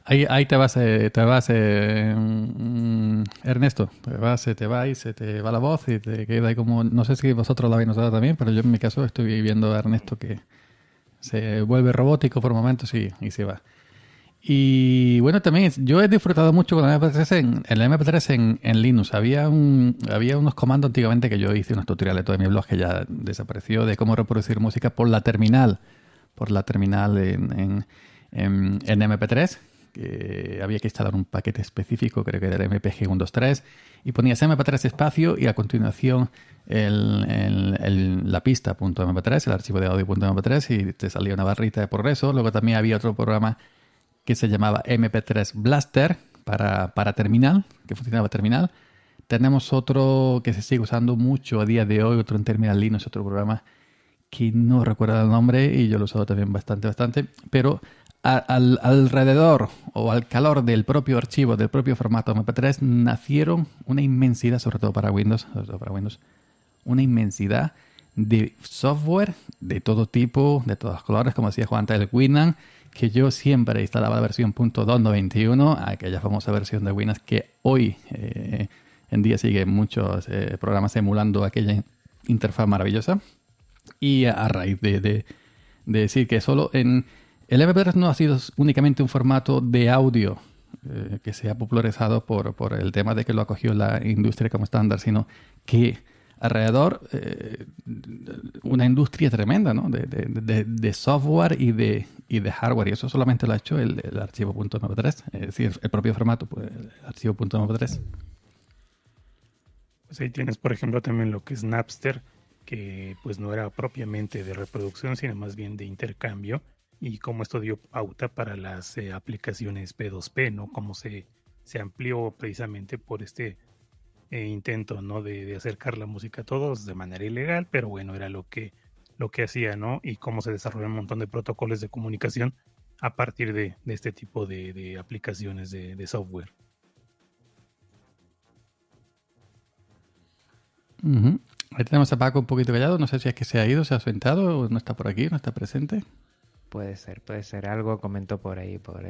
Ahí, ahí te vas, eh, te vas eh, mm, Ernesto, te vas, se eh, te va y se te va la voz y te queda ahí como, no sé si vosotros la habéis notado también, pero yo en mi caso estoy viendo a Ernesto que se vuelve robótico por momentos y, y se va. Y bueno, también yo he disfrutado mucho con MP3 en, el MP3 en, Linux. Había, un, había unos comandos antiguamente que yo hice unos tutoriales todo en mi blog que ya desapareció de cómo reproducir música por la terminal, por la terminal en, MP3. había que instalar un paquete específico, creo que era el MPG123, y ponías MP3 espacio y a continuación el, el, la pista.mp3, el archivo de audio.mp3, y te salía una barrita de progreso. Luego también había otro programa que se llamaba MP3 Blaster para, para terminal, que funcionaba terminal. Tenemos otro que se sigue usando mucho a día de hoy, otro en Terminal Linux, otro programa que no recuerdo el nombre y yo lo he usado también bastante, bastante, pero al, alrededor o al calor del propio archivo, del propio formato MP3, nacieron una inmensidad, sobre todo para Windows, sobre todo para Windows una inmensidad de software de todo tipo, de todos colores, como decía Juan antes, el que yo siempre instalaba la versión .291, aquella famosa versión de Winamp que hoy eh, en día sigue muchos eh, programas emulando aquella interfaz maravillosa. Y a, raíz de, decir que solo en... El MP3 no ha sido únicamente un formato de audio eh, que se ha popularizado por, por el tema de que lo acogió la industria como estándar, sino que alrededor eh, una industria tremenda ¿no? de, de, software y de, y de hardware. Y eso solamente lo ha hecho el, el archivo .mp3, es decir, el propio formato, pues, el archivo .mp3. Pues ahí tienes, por ejemplo, también lo que es Napster, que pues no era propiamente de reproducción, sino más bien de intercambio. Y cómo esto dio pauta para las eh, aplicaciones P2P, ¿no? Cómo se, se amplió precisamente por este e intento ¿no? De, acercar la música a todos de manera ilegal, pero bueno, era lo que, lo que hacía, ¿no? Y cómo se desarrollan un montón de protocolos de comunicación a partir de, este tipo de, aplicaciones de, software. Ahí tenemos a Paco un poquito callado, no sé si es que se ha ido, se ha sentado, o no está por aquí, no está presente. Puede ser, puede ser. Algo comentó por ahí, por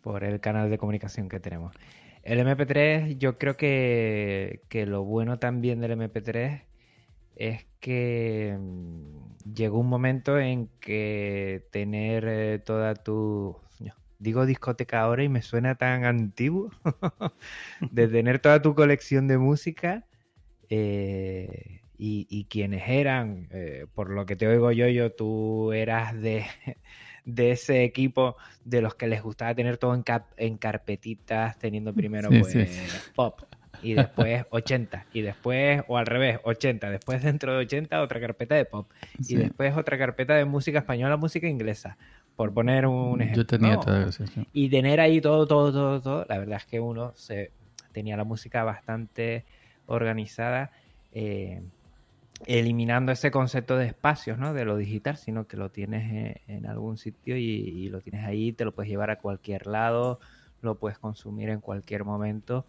por el canal de comunicación que tenemos. El MP3, yo creo que, que, lo bueno también del MP3 es que mm, llegó un momento en que tener eh, toda tu. Digo discoteca ahora y me suena tan antiguo. de tener toda tu colección de música. Eh, y, y, quienes eran, eh, por lo que te oigo yo, yo tú eras de de ese equipo de los que les gustaba tener todo en, en carpetitas, teniendo primero pues, pop y después 80 y después o al revés 80 después dentro de 80 otra carpeta de pop y después otra carpeta de música española música inglesa por poner un ejemplo yo tenía todo y tener ahí todo todo todo todo la verdad es que uno se tenía la música bastante organizada eh, eliminando ese concepto de espacios, ¿no? De lo digital, sino que lo tienes en, algún sitio y, lo tienes ahí, te lo puedes llevar a cualquier lado, lo puedes consumir en cualquier momento.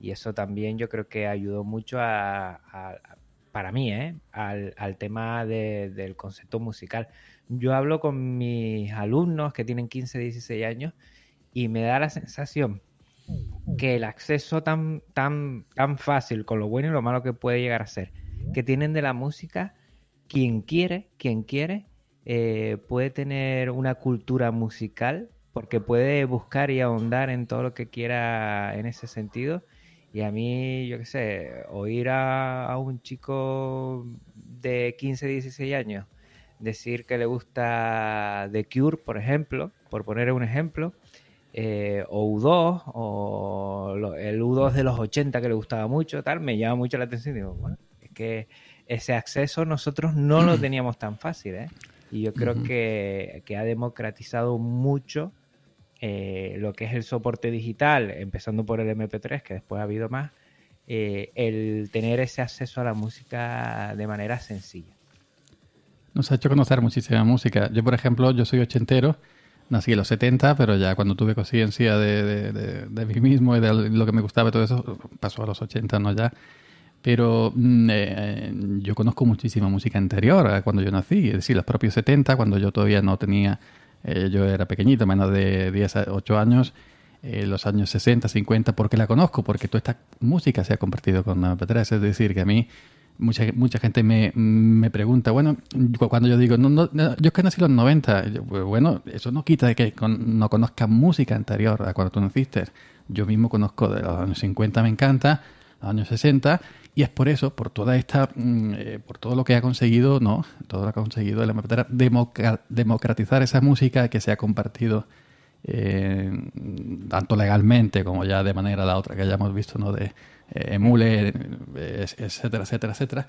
Y eso también yo creo que ayudó mucho a, para mí, ¿eh? al, tema del concepto musical. Yo hablo con mis alumnos que tienen 15, 16 años y me da la sensación que el acceso tan, tan, tan fácil, con lo bueno y lo malo que puede llegar a ser, que tienen de la música. Quien quiere, quien quiere, eh, puede tener una cultura musical porque puede buscar y ahondar en todo lo que quiera en ese sentido. Y a mí, yo qué sé, oír a, un chico de 15, 16 años decir que le gusta The Cure, por ejemplo, por poner un ejemplo, eh, o U2, o el U2 de los 80 que le gustaba mucho, tal, me llama mucho la atención. Digo, bueno, que ese acceso nosotros no lo mm. teníamos tan fácil. ¿eh? Y yo creo que, ha democratizado mucho eh, lo que es el soporte digital, empezando por el MP3, que después ha habido más, eh, el tener ese acceso a la música de manera sencilla. Nos ha hecho conocer muchísima música. Yo, por ejemplo, yo soy ochentero, nací en los 70, pero ya cuando tuve conciencia de, de, mí mismo y de lo que me gustaba y todo eso, pasó a los 80, ¿no? Ya pero mm, eh, eh, yo conozco muchísima música anterior a cuando yo nací, es decir, los propios 70, cuando yo todavía no tenía, eh, yo era pequeñito, menos de 10 8 años, los años 60, 50, porque la conozco, porque toda esta música se ha compartido con MP3, es decir, que a mí mucha, mucha gente me, pregunta, bueno, cuando yo digo, yo es que nací en los 90, pues, bueno, eso no quita de que no conozca música anterior a cuando tú naciste. Yo mismo conozco de los años 50, me encanta, los años 60, y es por eso, por toda esta, mm, eh, por todo lo que ha conseguido, no, todo lo que ha conseguido el democratizar esa música que se ha compartido eh, tanto legalmente como ya de manera la otra que ya hemos visto, ¿no? De emule, eh, etcétera, etcétera, etcétera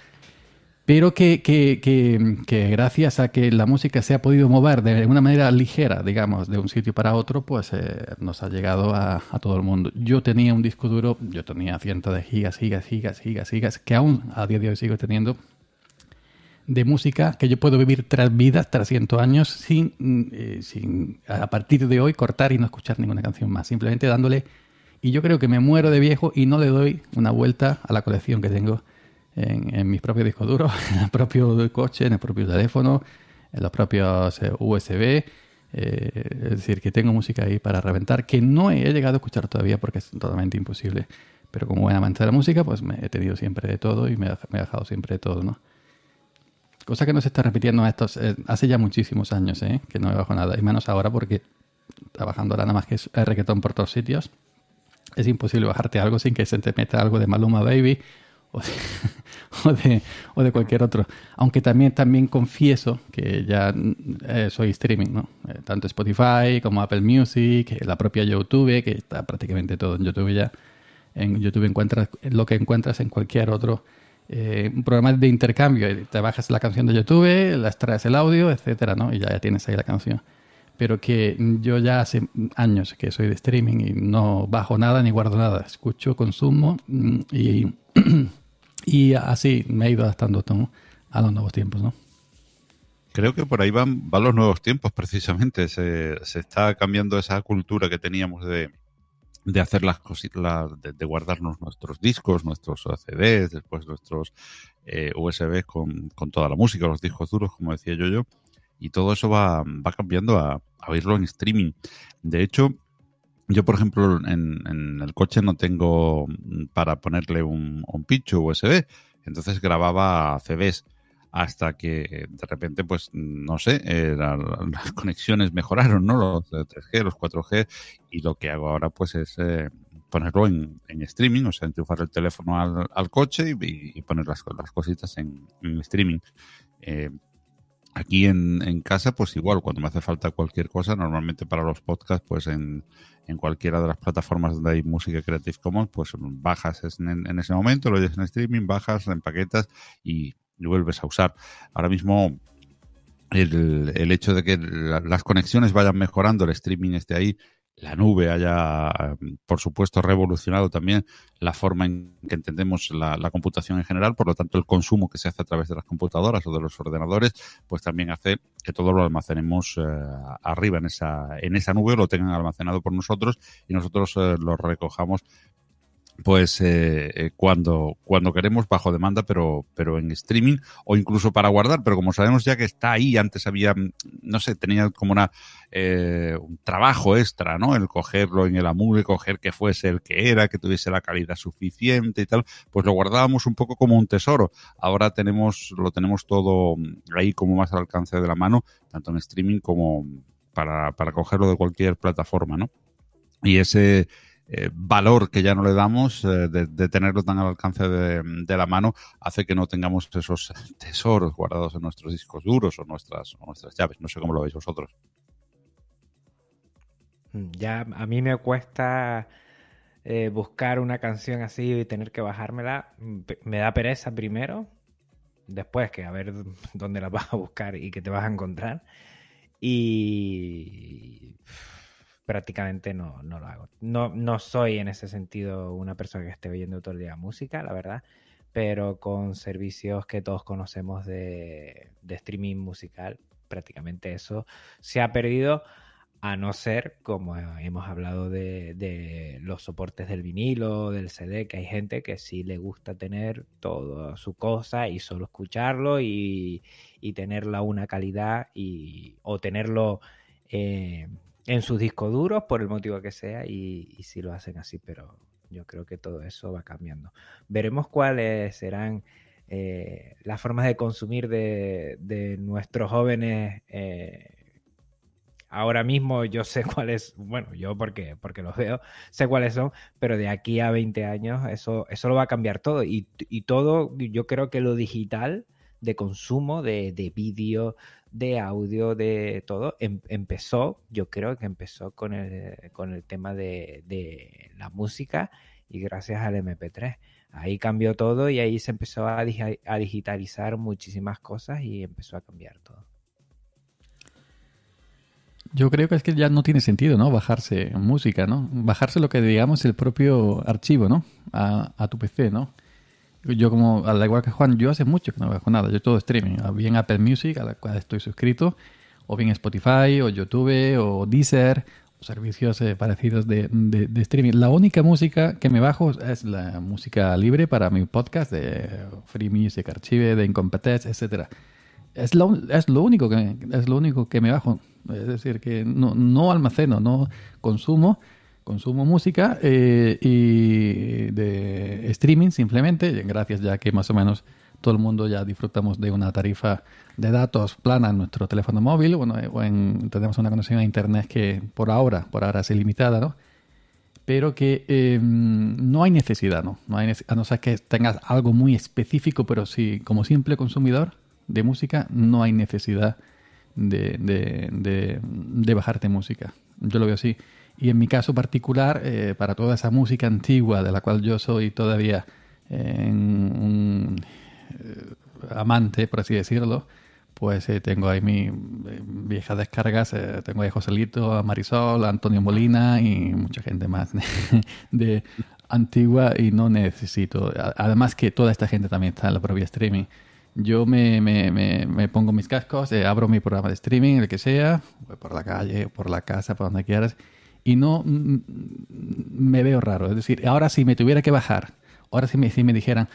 pero que, que, gracias a que la música se ha podido mover de una manera ligera, digamos, de un sitio para otro, pues eh, nos ha llegado a, todo el mundo. Yo tenía un disco duro, yo tenía cientos de gigas, gigas, gigas, gigas, gigas, que aún a día de hoy sigo teniendo, de música que yo puedo vivir tras vidas, tras 100 años, sin, eh, sin a partir de hoy cortar y no escuchar ninguna canción más, simplemente dándole... Y yo creo que me muero de viejo y no le doy una vuelta a la colección que tengo en, mis propios discos duros, en el propio coche, en el propio teléfono, en los propios eh, USB. Eh, es decir, que tengo música ahí para reventar, que no he llegado a escuchar todavía porque es totalmente imposible. Pero como buena amante de la música, pues me he tenido siempre de todo y me, he dejado siempre de todo, ¿no? Cosa que no se está repitiendo estos, eh, hace ya muchísimos años, ¿eh? Que no me bajo nada. Y menos ahora porque trabajando ahora nada más que es reggaetón por todos sitios, es imposible bajarte algo sin que se te meta algo de Maluma Baby o, o de, o de cualquier otro. Aunque también, también confieso que ya eh, soy streaming, ¿no? Eh, tanto Spotify como Apple Music, eh, la propia YouTube, que está prácticamente todo en YouTube ya. En YouTube encuentras lo que encuentras en cualquier otro eh, programa de intercambio. Te bajas la canción de YouTube, la extraes el audio, etcétera, ¿no? Y ya, ya tienes ahí la canción pero que yo ya hace años que soy de streaming y no bajo nada ni guardo nada. Escucho, consumo mm, y Y así me he ido adaptando a los nuevos tiempos, ¿no? Creo que por ahí van, van los nuevos tiempos, precisamente. Se, está cambiando esa cultura que teníamos de, hacer las cositas, de, guardarnos nuestros discos, nuestros CDs, después nuestros eh, USBs con, toda la música, los discos duros, como decía yo yo. Y todo eso va, cambiando a, a verlo en streaming. De hecho, yo, por ejemplo, en, el coche no tengo para ponerle un, un USB, entonces grababa CDs hasta que de repente, pues no sé, las conexiones mejoraron, ¿no? Los 3G, eh, los 4G, y lo que hago ahora, pues es eh, ponerlo en, streaming, o sea, enchufar el teléfono al, coche y, poner las, las cositas en, streaming. Eh, aquí en, en, casa, pues igual, cuando me hace falta cualquier cosa, normalmente para los podcasts, pues en, en cualquiera de las plataformas donde hay música Creative Commons, pues bajas en, ese momento, lo oyes en streaming, bajas, empaquetas y vuelves a usar. Ahora mismo el, hecho de que las conexiones vayan mejorando, el streaming esté ahí, la nube haya, por supuesto, revolucionado también la forma en que entendemos la, computación en general, por lo tanto el consumo que se hace a través de las computadoras o de los ordenadores, pues también hace que todo lo almacenemos eh, arriba en esa, en esa nube, lo tengan almacenado por nosotros y nosotros eh, lo recojamos pues eh, eh, cuando, cuando queremos bajo demanda, pero, pero en streaming o incluso para guardar. Pero como sabemos ya que está ahí, antes había, no sé, tenía como una, eh, un trabajo extra, ¿no? El cogerlo en el Amule, coger que fuese el que era, que tuviese la calidad suficiente y tal, pues lo guardábamos un poco como un tesoro. Ahora tenemos, lo tenemos todo ahí como más al alcance de la mano, tanto en streaming como para, para cogerlo de cualquier plataforma, ¿no? Y ese, eh, valor que ya no le damos eh, de, tenerlo tan al alcance de, la mano hace que no tengamos esos tesoros guardados en nuestros discos duros o nuestras, nuestras llaves. No sé cómo lo veis vosotros. Mm, ya a mí me cuesta eh, buscar una canción así y tener que bajármela. Mm, me da pereza primero, después que a ver dónde la vas a buscar y que te vas a encontrar. Y prácticamente no, no lo hago. No, no soy en ese sentido una persona que esté oyendo todo el día música, la verdad, pero con servicios que todos conocemos de, streaming musical, prácticamente eso se ha perdido, a no ser, como hemos hablado de, de los soportes del vinilo, del CD, que hay gente que sí le gusta tener toda su cosa y solo escucharlo y, y tenerla una calidad y, o tenerlo... Eh, en sus discos duros, por el motivo que sea, y, si lo hacen así, pero yo creo que todo eso va cambiando. Veremos cuáles serán eh, las formas de consumir de, nuestros jóvenes. Eh, ahora mismo yo sé cuáles, bueno, yo porque, porque los veo, sé cuáles son, pero de aquí a 20 años eso, eso lo va a cambiar todo. Y, y todo, yo creo que lo digital de consumo de, de vídeo, de audio, de todo, em, empezó, yo creo que empezó con el, con el tema de, la música y gracias al MP3. Ahí cambió todo y ahí se empezó a, digitalizar muchísimas cosas y empezó a cambiar todo. Yo creo que es que ya no tiene sentido, ¿no? Bajarse música, ¿no? Bajarse lo que digamos el propio archivo, ¿no? A, a tu PC, ¿no? Yo como, al igual que Juan, yo hace mucho que no bajo nada, yo todo streaming, ah, bien Apple Music, a la cual estoy suscrito, o bien Spotify, o YouTube, o Deezer, servicios eh, parecidos de, streaming. La única música que me bajo es la música libre para mi podcast de Free Music Archive, de Incompetence, etc. Es lo, es único que es lo único que me bajo. Es decir, que no almaceno, no consumo consumo música eh, y de streaming simplemente, gracias ya que más o menos todo el mundo ya disfrutamos de una tarifa de datos plana en nuestro teléfono móvil bueno, eh, tenemos una conexión a internet que por ahora, por ahora es ilimitada, ¿no? Pero que em, no hay necesidad, ¿no? no hay, a no ser que tengas algo muy específico, pero sí, como simple consumidor de música no hay necesidad de bajarte música. Yo lo veo así. Y en mi caso particular, eh, para toda esa música antigua de la cual yo soy todavía eh, un eh, amante, por así decirlo, pues tengo ahí mis viejas descargas, tengo ahí a Joselito, a Marisol, a Antonio Molina y mucha gente más de antigua y no necesito. Además que toda esta gente también está en la propia streaming. Yo me, me pongo mis cascos, abro mi programa de streaming, el que sea, por la calle, por la casa, por donde quieras, y no mm, mm, me veo raro. Es decir, ahora si me tuviera que bajar, ahora si me, me dijeran,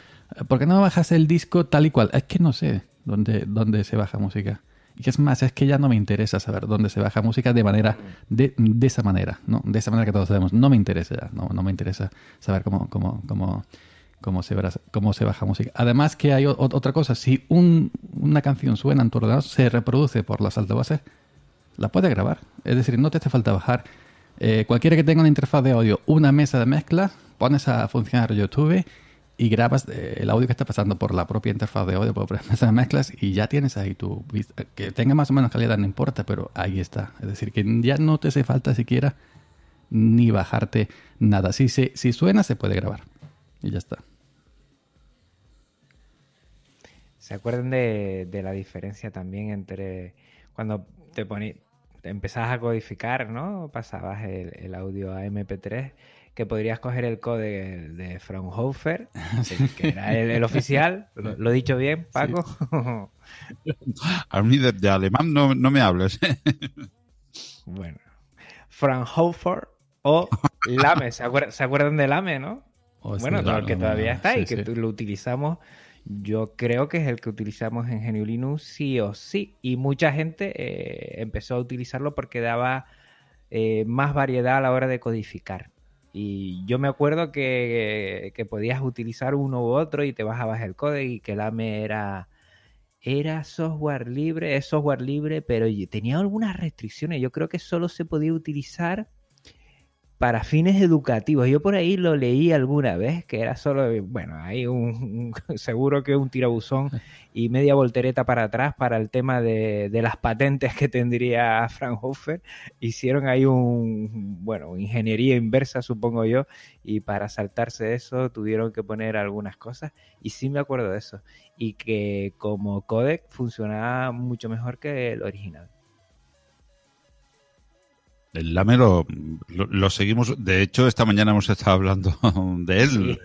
¿por qué no bajas el disco tal y cual? Es que no sé dónde, dónde se baja música. Y es más, es que ya no me interesa saber dónde se baja música de manera, de, de esa manera, ¿no? De esa manera que todos sabemos. No me interesa ya, no, me interesa saber cómo, cómo, cómo, cómo, se, cómo se baja música. Además que hay otra cosa, si una canción suena en tu ordenador, se reproduce por las altavoces, la puedes grabar. Es decir, no te hace falta bajar eh, cualquiera que tenga una interfaz de audio, una mesa de mezcla, pones a funcionar YouTube y grabas eh, el audio que está pasando por la propia interfaz de audio, por la mesa de mezclas, y ya tienes ahí tu. Eh, que tenga más o menos calidad, no importa, pero ahí está. Es decir, que ya no te hace falta siquiera ni bajarte nada. Si, si suena, se puede grabar. Y ya está. ¿Se acuerdan de, de la diferencia también entre cuando te pones empezabas a codificar, ¿no? Pasabas el, audio a MP3 que podrías coger el code de Fraunhofer, que era el, oficial. Lo, he dicho bien, Paco? A mí de, alemán no, me hables. Bueno, Fraunhofer o Lame. ¿Se, acuerdan de Lame, no? Oh, bueno, el que todavía está y que lo utilizamos yo creo que es el que utilizamos en GNU Linux sí o sí. Y mucha gente eh, empezó a utilizarlo porque daba eh, más variedad a la hora de codificar. Y yo me acuerdo que, podías utilizar uno u otro y te bajabas el código y que el AME era, era software libre, es software libre, pero tenía algunas restricciones. Yo creo que solo se podía utilizar para fines educativos. Yo por ahí lo leí alguna vez, que era solo, bueno, hay un, seguro que un tirabuzón y media voltereta para atrás para el tema de, las patentes que tendría Fraunhofer. Hicieron ahí un, bueno, ingeniería inversa, supongo yo, y para saltarse eso tuvieron que poner algunas cosas. Y sí me acuerdo de eso. Y que como codec funcionaba mucho mejor que el original. El Lame lo, seguimos. De hecho, esta mañana hemos estado hablando de él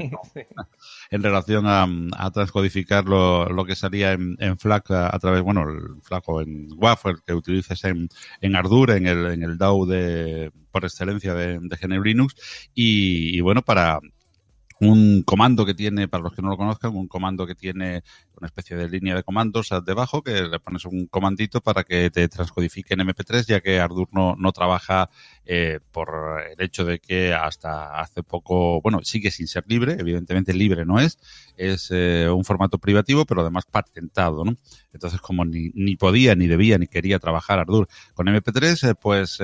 en relación a, transcodificar lo, que salía en, en FLAC a, través, bueno, el FLAC en WAF, que utilices en, en en el, en el DAO de, por excelencia de, de y bueno, para, un comando que tiene, para los que no lo conozcan, un comando que tiene una especie de línea de comandos debajo que le pones un comandito para que te transcodifique en MP3, ya que Arduino no trabaja eh, por el hecho de que hasta hace poco, bueno, sigue sin ser libre, evidentemente libre no es, es eh, un formato privativo, pero además patentado, ¿no? Entonces, como ni, ni podía, ni debía, ni quería trabajar Ardur con MP3, eh, pues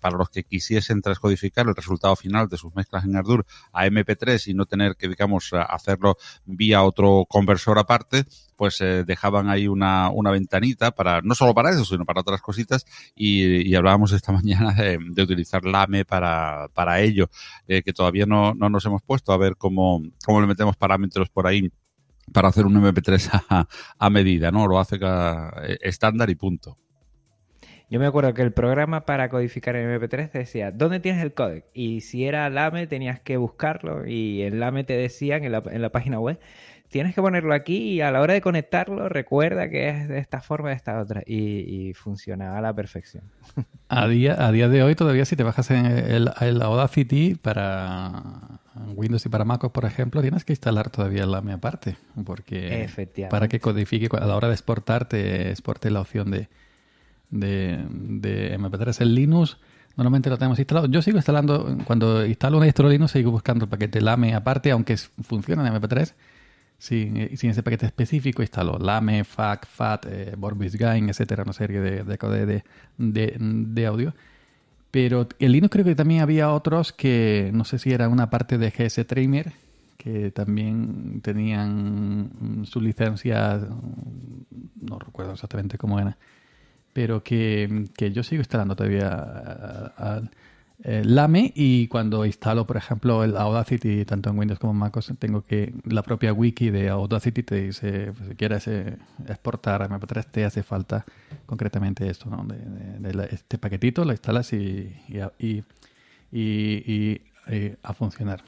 para los que quisiesen transcodificar el resultado final de sus mezclas en Ardur a MP3 y no tener que, digamos, hacerlo vía otro conversor aparte, pues eh, dejaban ahí una, una, ventanita para, no solo para eso, sino para otras cositas, y, hablábamos esta mañana de, utilizar LAME para, para ello, eh, que todavía no, nos hemos puesto a ver cómo, cómo le metemos parámetros por ahí para hacer un MP3 a, medida, ¿no? Lo hace eh, estándar y punto. Yo me acuerdo que el programa para codificar el MP3 decía, ¿dónde tienes el codec? Y si era LAME tenías que buscarlo y en LAME te decían en la, en la página web tienes que ponerlo aquí y a la hora de conectarlo recuerda que es de esta forma, y de esta otra. Y, y funcionaba a la perfección. A día, a día de hoy todavía si te bajas en el, el Audacity para Windows y para MacOS, por ejemplo, tienes que instalar todavía el mía aparte Porque para que codifique, a la hora de exportar, te exporte la opción de, de, de MP3 en Linux normalmente lo tenemos instalado. Yo sigo instalando, cuando instalo un distro Linux, sigo buscando el paquete LAME aparte, aunque funciona en MP3, eh, sin, ese paquete específico, instaló LAME, FAC, FAT, eh, Borbis Gain, etcétera, una serie de, de, de, audio. Pero en Linux creo que también había otros que no sé si era una parte de GS Trainer que también tenían su licencia, no recuerdo exactamente cómo era, pero que, yo sigo instalando todavía a eh, Lame y cuando instalo, por ejemplo, el Audacity, tanto en Windows como en MacOS, tengo que la propia wiki de Audacity te dice, pues, si quieres eh, exportar exportar MP3, te hace falta concretamente esto, ¿no? este paquetito, lo instalas y, y, y, a funcionar.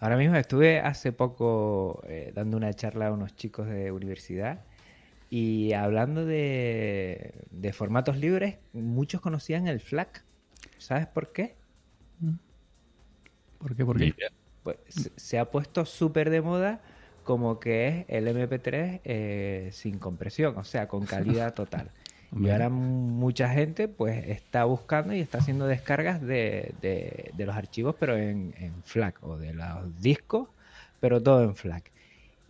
Ahora mismo estuve hace poco eh, dando una charla a unos chicos de universidad y hablando de, formatos libres, muchos conocían el FLAC. ¿Sabes por qué? ¿Por qué? Pues, se, ha puesto súper de moda como que es el MP3 eh, sin compresión, o sea, con calidad total. y ahora mucha gente pues está buscando y está haciendo descargas de, los archivos, pero en, en FLAC, o de los discos, pero todo en FLAC.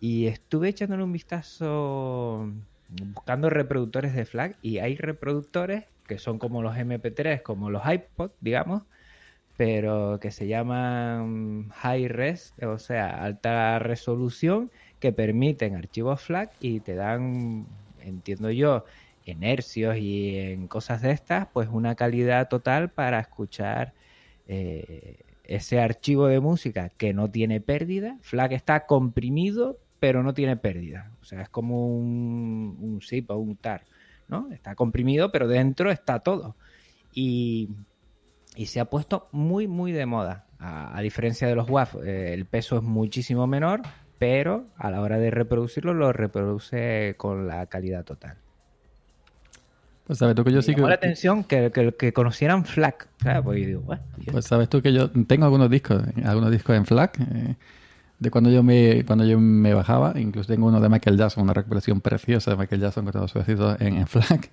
Y estuve echándole un vistazo buscando reproductores de FLAC y hay reproductores que son como los MP3, como los iPod, digamos, pero que se llaman high res, o sea, alta resolución, que permiten archivos FLAC y te dan, entiendo yo, en hercios y en cosas de estas, pues una calidad total para escuchar eh, ese archivo de música que no tiene pérdida. FLAC está comprimido, pero no tiene pérdida. O sea, es como un, un zip o un tar, ¿no? Está comprimido, pero dentro está todo. Y, y se ha puesto muy, muy de moda. A, diferencia de los WAF, eh, el peso es muchísimo menor, pero a la hora de reproducirlo lo reproduce con la calidad total. Pues sabes tú que yo sí la atención que, que, conocieran FLAC. pues, sabes tú que yo tengo algunos discos, algunos discos en FLAC. Eh, de cuando yo me, cuando yo me bajaba. Incluso tengo uno de Michael Jackson, una recopilación preciosa de Michael Jackson con todos sus en, en FLAC,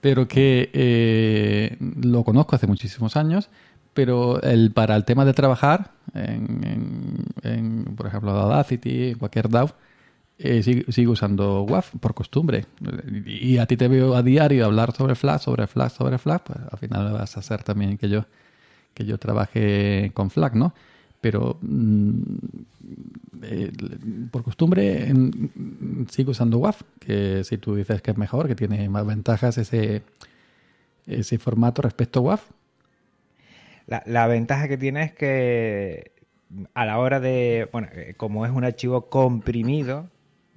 pero que eh, lo conozco hace muchísimos años. Pero el, para el tema de trabajar, en, en, en por ejemplo, Audacity, cualquier DAW, eh, sigo, usando WAF por costumbre. Y a ti te veo a diario hablar sobre Flash, sobre Flash, sobre FLAC, Pues al final vas a hacer también que yo, que yo trabaje con FLAC, ¿no? Pero mm, eh, por costumbre sigo usando WAF, que si tú dices que es mejor, que tiene más ventajas ese, ese formato respecto a WAF. La, la ventaja que tiene es que a la hora de, bueno, eh, como es un archivo comprimido,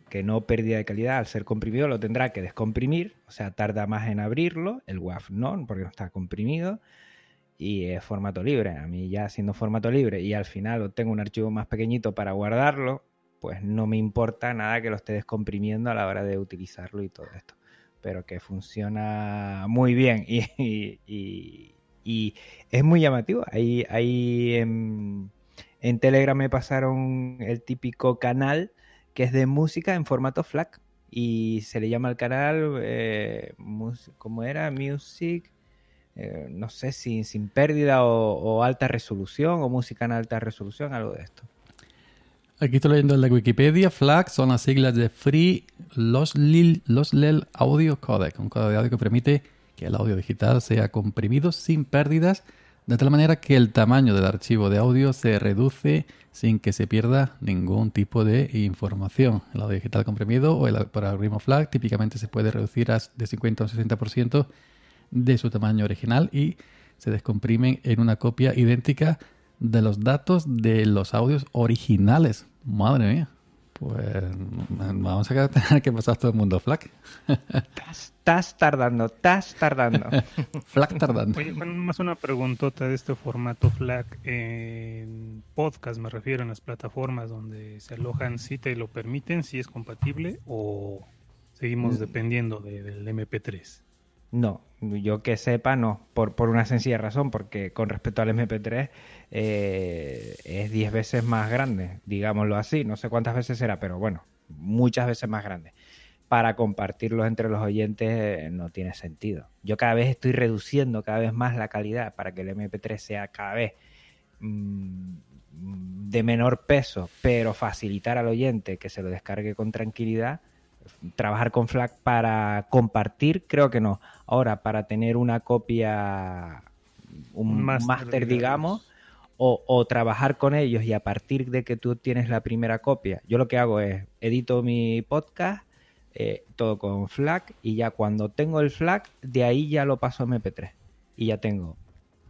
que no pérdida de calidad, al ser comprimido lo tendrá que descomprimir, o sea, tarda más en abrirlo, el WAF no, porque no está comprimido y es formato libre. A mí ya siendo formato libre y al final tengo un archivo más pequeñito para guardarlo, pues no me importa nada que lo esté descomprimiendo a la hora de utilizarlo y todo esto. Pero que funciona muy bien y, es muy llamativo. Ahí, en, Telegram me pasaron el típico canal que es de música en formato FLAC y se le llama el canal, eh, ¿cómo era? Music eh, no sé si sin pérdida o, alta resolución o música en alta resolución, algo de esto. Aquí estoy leyendo en la Wikipedia. FLAC son las siglas de Free Lossless Los Audio Codec, un código de audio que permite que el audio digital sea comprimido sin pérdidas, de tal manera que el tamaño del archivo de audio se reduce sin que se pierda ningún tipo de información. El audio digital comprimido o el, por algoritmo FLAC típicamente se puede reducir de 50 a 60% de su tamaño original y se descomprimen en una copia idéntica de los datos de los audios originales. Madre mía. Pues vamos a tener que pasar todo el mundo FLAC. Estás tardando, estás tardando. FLAC tardando. más una preguntota de este formato FLAC. En podcast me refiero, en las plataformas donde se alojan, cita y lo permiten, si es compatible o seguimos mm. dependiendo del MP3. No, yo que sepa, no, por, una sencilla razón, porque con respecto al MP3 eh, es 10 veces más grande, digámoslo así, no sé cuántas veces será, pero bueno, muchas veces más grande. Para compartirlos entre los oyentes eh, no tiene sentido. Yo cada vez estoy reduciendo cada vez más la calidad para que el MP3 sea cada vez mm, de menor peso, pero facilitar al oyente que se lo descargue con tranquilidad trabajar con FLAC para compartir, creo que no. Ahora, para tener una copia, un máster, digamos, o, trabajar con ellos y a partir de que tú tienes la primera copia, yo lo que hago es edito mi podcast, eh, todo con FLAC, y ya cuando tengo el FLAC, de ahí ya lo paso a MP3. Y ya tengo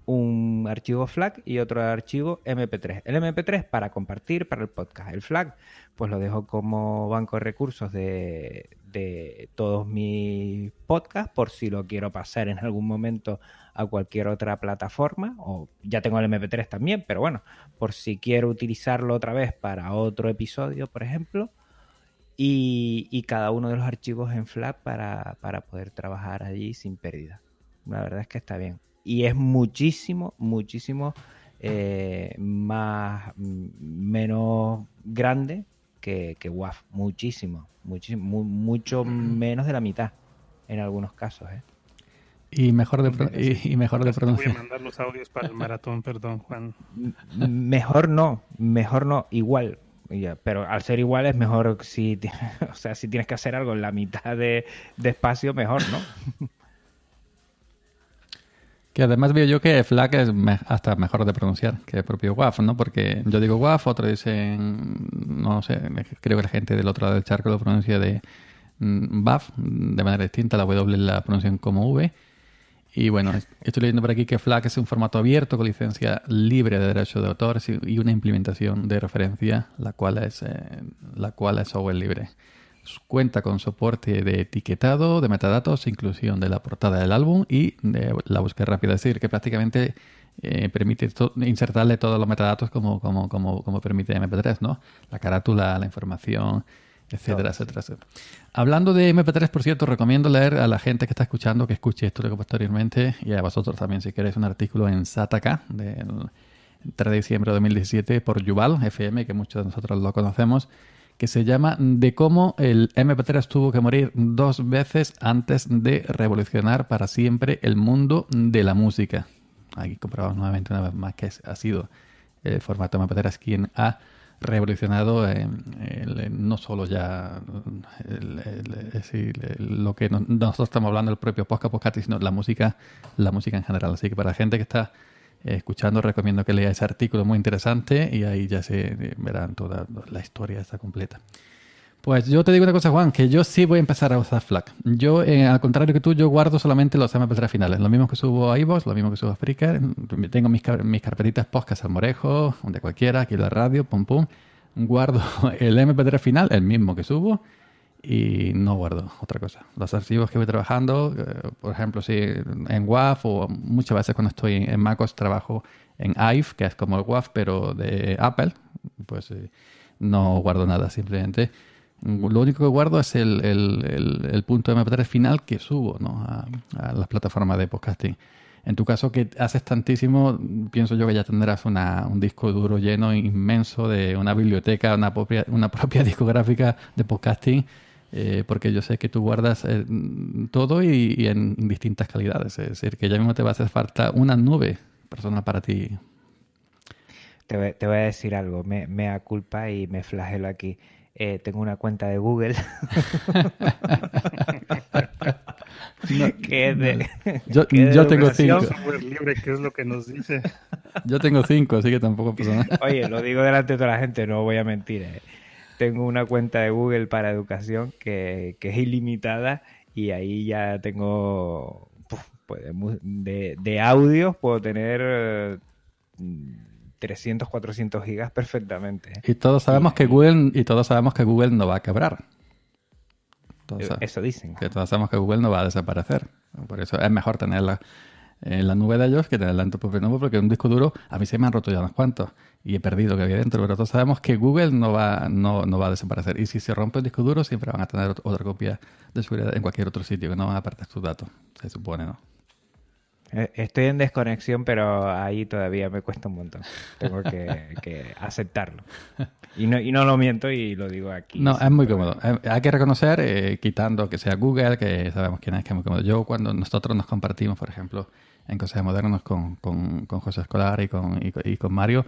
un archivo FLAC y otro archivo MP3. El MP3 para compartir para el podcast. El FLAC pues lo dejo como banco de recursos de, de todos mis podcasts por si lo quiero pasar en algún momento a cualquier otra plataforma o ya tengo el MP3 también, pero bueno, por si quiero utilizarlo otra vez para otro episodio, por ejemplo, y, cada uno de los archivos en FLAC para, para poder trabajar allí sin pérdida. La verdad es que está bien y es muchísimo, muchísimo eh, más, mm, menos grande que, que WAF. Muchísimo, muchísimo mucho menos de la mitad en algunos casos. ¿eh? Y mejor de, y, mejor de pronunciar. Voy a mandar los audios para el maratón, perdón, Juan. Mejor no, mejor no, igual. Pero al ser igual es mejor si, o sea, si tienes que hacer algo en la mitad de, de espacio, mejor, ¿no? Y además veo yo que FLAC es hasta mejor de pronunciar que el propio WAF, ¿no? Porque yo digo WAF, otro dicen, mm, no sé, creo que la gente del otro lado del charco lo pronuncia de BAF mm, de manera distinta, la W la pronunciación como V. Y bueno, estoy leyendo por aquí que FLAC es un formato abierto con licencia libre de derechos de autor y una implementación de referencia, la cual es, eh, la cual es software libre. Cuenta con soporte de etiquetado, de metadatos, inclusión de la portada del álbum y de la búsqueda rápida. Es decir, que prácticamente eh, permite insertarle todos los metadatos como, como, como, como, permite MP3, ¿no? La carátula, la información, etcétera, etcétera, Hablando de MP3, por cierto, recomiendo leer a la gente que está escuchando que escuche esto luego posteriormente y a vosotros también, si queréis, un artículo en Sataka del 3 de diciembre de 2017 por Yuval FM, que muchos de nosotros lo conocemos que se llama De cómo el MP3 tuvo que morir dos veces antes de revolucionar para siempre el mundo de la música. Aquí comprobamos nuevamente una vez más que ha sido el formato MP3 quien ha revolucionado em, eh, no solo ya eh, lo que nosotros estamos hablando, el propio podcast, podcast, sino la música, la música en general. Así que para la gente que está escuchando, recomiendo que lea ese artículo muy interesante y ahí ya se eh, verán toda la historia está completa. Pues yo te digo una cosa, Juan, que yo sí voy a empezar a usar FLAC. Yo, eh, al contrario que tú, yo guardo solamente los MP3 finales. Lo mismo que subo a iVoox, lo mismo que subo a Freaker. Tengo mis, mis carpetitas podcast Morejo, de cualquiera, aquí la radio, pum pum. Guardo el MP3 final, el mismo que subo, y no guardo otra cosa. Los archivos que voy trabajando, eh, por ejemplo, si en WAF o muchas veces cuando estoy en MacOS trabajo en IVE, que es como el WAF pero de Apple, pues eh, no guardo nada, simplemente lo único que guardo es el, el, punto MP3 final que subo a, las plataformas de podcasting. En tu caso que haces tantísimo, pienso yo que ya tendrás una, un disco duro lleno inmenso de una biblioteca, una propia, una propia discográfica de podcasting eh, porque yo sé que tú guardas eh, todo y, en distintas calidades. Es decir, que ya mismo te va a hacer falta una nube personal para ti. Te voy, a decir algo, me, me culpa y me flagelo aquí. Eh, tengo una cuenta de Google. no, de, yo, tengo cinco. Yo tengo cinco, así que tampoco Oye, lo digo delante de toda la gente, no voy a mentir tengo una cuenta de Google para educación que, es ilimitada y ahí ya tengo pues, de, de audios, puedo tener... 300, eh, 400 gigas perfectamente. ¿eh? Y todos sabemos que Google y todos sabemos que Google no va a quebrar. eso dicen. Que todos sabemos que Google no va a desaparecer. Por eso es mejor tenerla en la nube de ellos que te adelanto por porque un disco duro a mí se me han roto ya unos cuantos y he perdido lo que había dentro, pero todos sabemos que Google no va, no, va a desaparecer y si se rompe el disco duro siempre van a tener otra copia de seguridad en cualquier otro sitio que no van a perder sus datos, se supone, ¿no? Eh, estoy en desconexión, pero ahí todavía me cuesta un montón. Tengo que, aceptarlo. Y no, y no lo miento y lo digo aquí. No, es muy cómodo. Eh, hay que reconocer, eh, quitando que sea Google, que sabemos quién es, que es muy cómodo. Yo cuando nosotros nos compartimos, por ejemplo, en de Modernos con, con, José Escolar y con, Mario.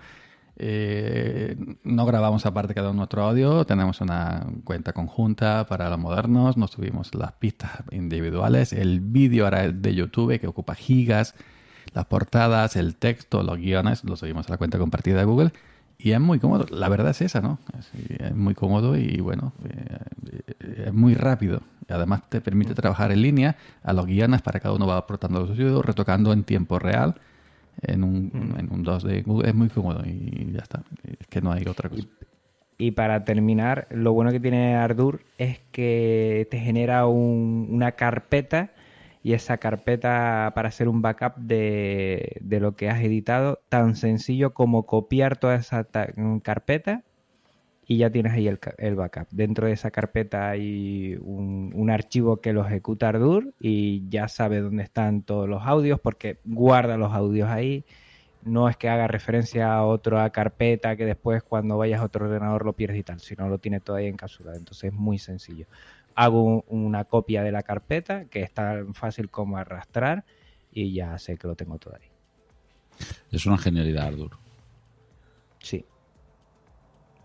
Eh, no grabamos aparte cada uno nuestro audio, tenemos una cuenta conjunta para los modernos, nos subimos las pistas individuales, el vídeo ahora de YouTube que ocupa gigas, las portadas, el texto, los guiones, lo subimos a la cuenta compartida de Google y es muy cómodo, la verdad es esa, ¿no? Es eh, muy cómodo y bueno, eh, es muy rápido. Además te permite trabajar en línea a los guianas para cada uno va aportando los suyos, retocando en tiempo real, en un, mm. en un 2 de Es muy cómodo y ya está. Es que no hay otra cosa. Y para terminar, lo bueno que tiene Ardour es que te genera una carpeta y esa carpeta para hacer un backup de, de lo que has editado, tan sencillo como copiar toda esa carpeta y ya tienes ahí el, backup. Dentro de esa carpeta hay un, archivo que lo ejecuta Ardour y ya sabe dónde están todos los audios porque guarda los audios ahí. No es que haga referencia a otra carpeta que después cuando vayas a otro ordenador lo pierdes y tal, sino lo tiene todo ahí encapsulado. Entonces es muy sencillo hago una copia de la carpeta, que es tan fácil como arrastrar, y ya sé que lo tengo todo ahí. Es una genialidad, Ardur. Sí.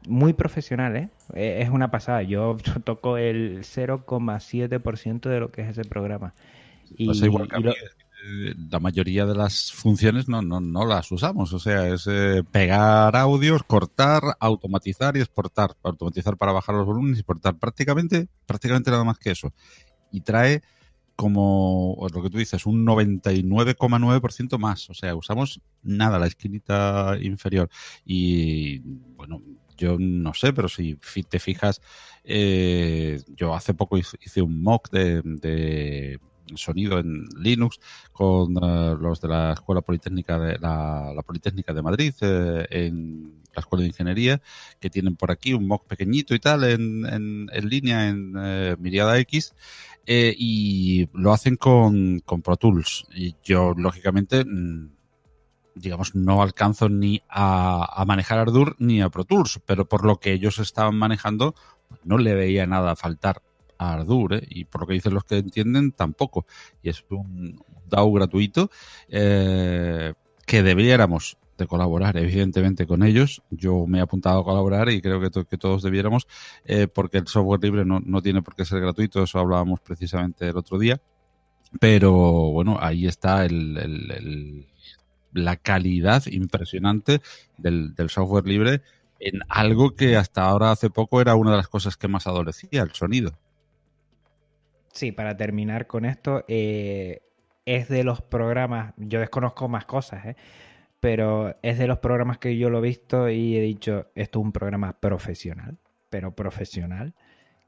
Muy profesional, ¿eh? ¿eh? Es una pasada. Yo toco el 0,7% de lo que es ese programa. Y, eh, la mayoría de las funciones no, las usamos. O sea, es eh, pegar audios, cortar, automatizar y exportar. Automatizar para bajar los volúmenes y exportar. Prácticamente, prácticamente nada más que eso. Y trae como lo que tú dices, un 99,9% más. O sea, usamos nada, la esquinita inferior. Y bueno, yo no sé, pero si te fijas, eh, yo hace poco hice un mock de sonido en Linux con eh, los de la Escuela Politécnica de la, Politécnica de Madrid eh, en la Escuela de Ingeniería, que tienen por aquí un mock pequeñito y tal en, línea en eh, Miriada X. y lo hacen con, Pro Tools. Y yo, lógicamente, mm, digamos, no alcanzo ni a, a, manejar Ardour ni a Pro Tools, pero por lo que ellos estaban manejando, pues no le veía nada a faltar Ardure y por lo que dicen los que entienden tampoco. Y es un DAO gratuito eh, que debiéramos de colaborar, evidentemente, con ellos. Yo me he apuntado a colaborar y creo que, todos debiéramos, eh, porque el software libre no, tiene por qué ser gratuito, eso hablábamos precisamente el otro día. Pero bueno, ahí está el, la calidad impresionante del, del software libre en algo que hasta ahora hace poco era una de las cosas que más adolecía, el sonido sí, para terminar con esto, eh, es de los programas, yo desconozco más cosas, ¿eh? pero es de los programas que yo lo he visto y he dicho, esto es un programa profesional, pero profesional,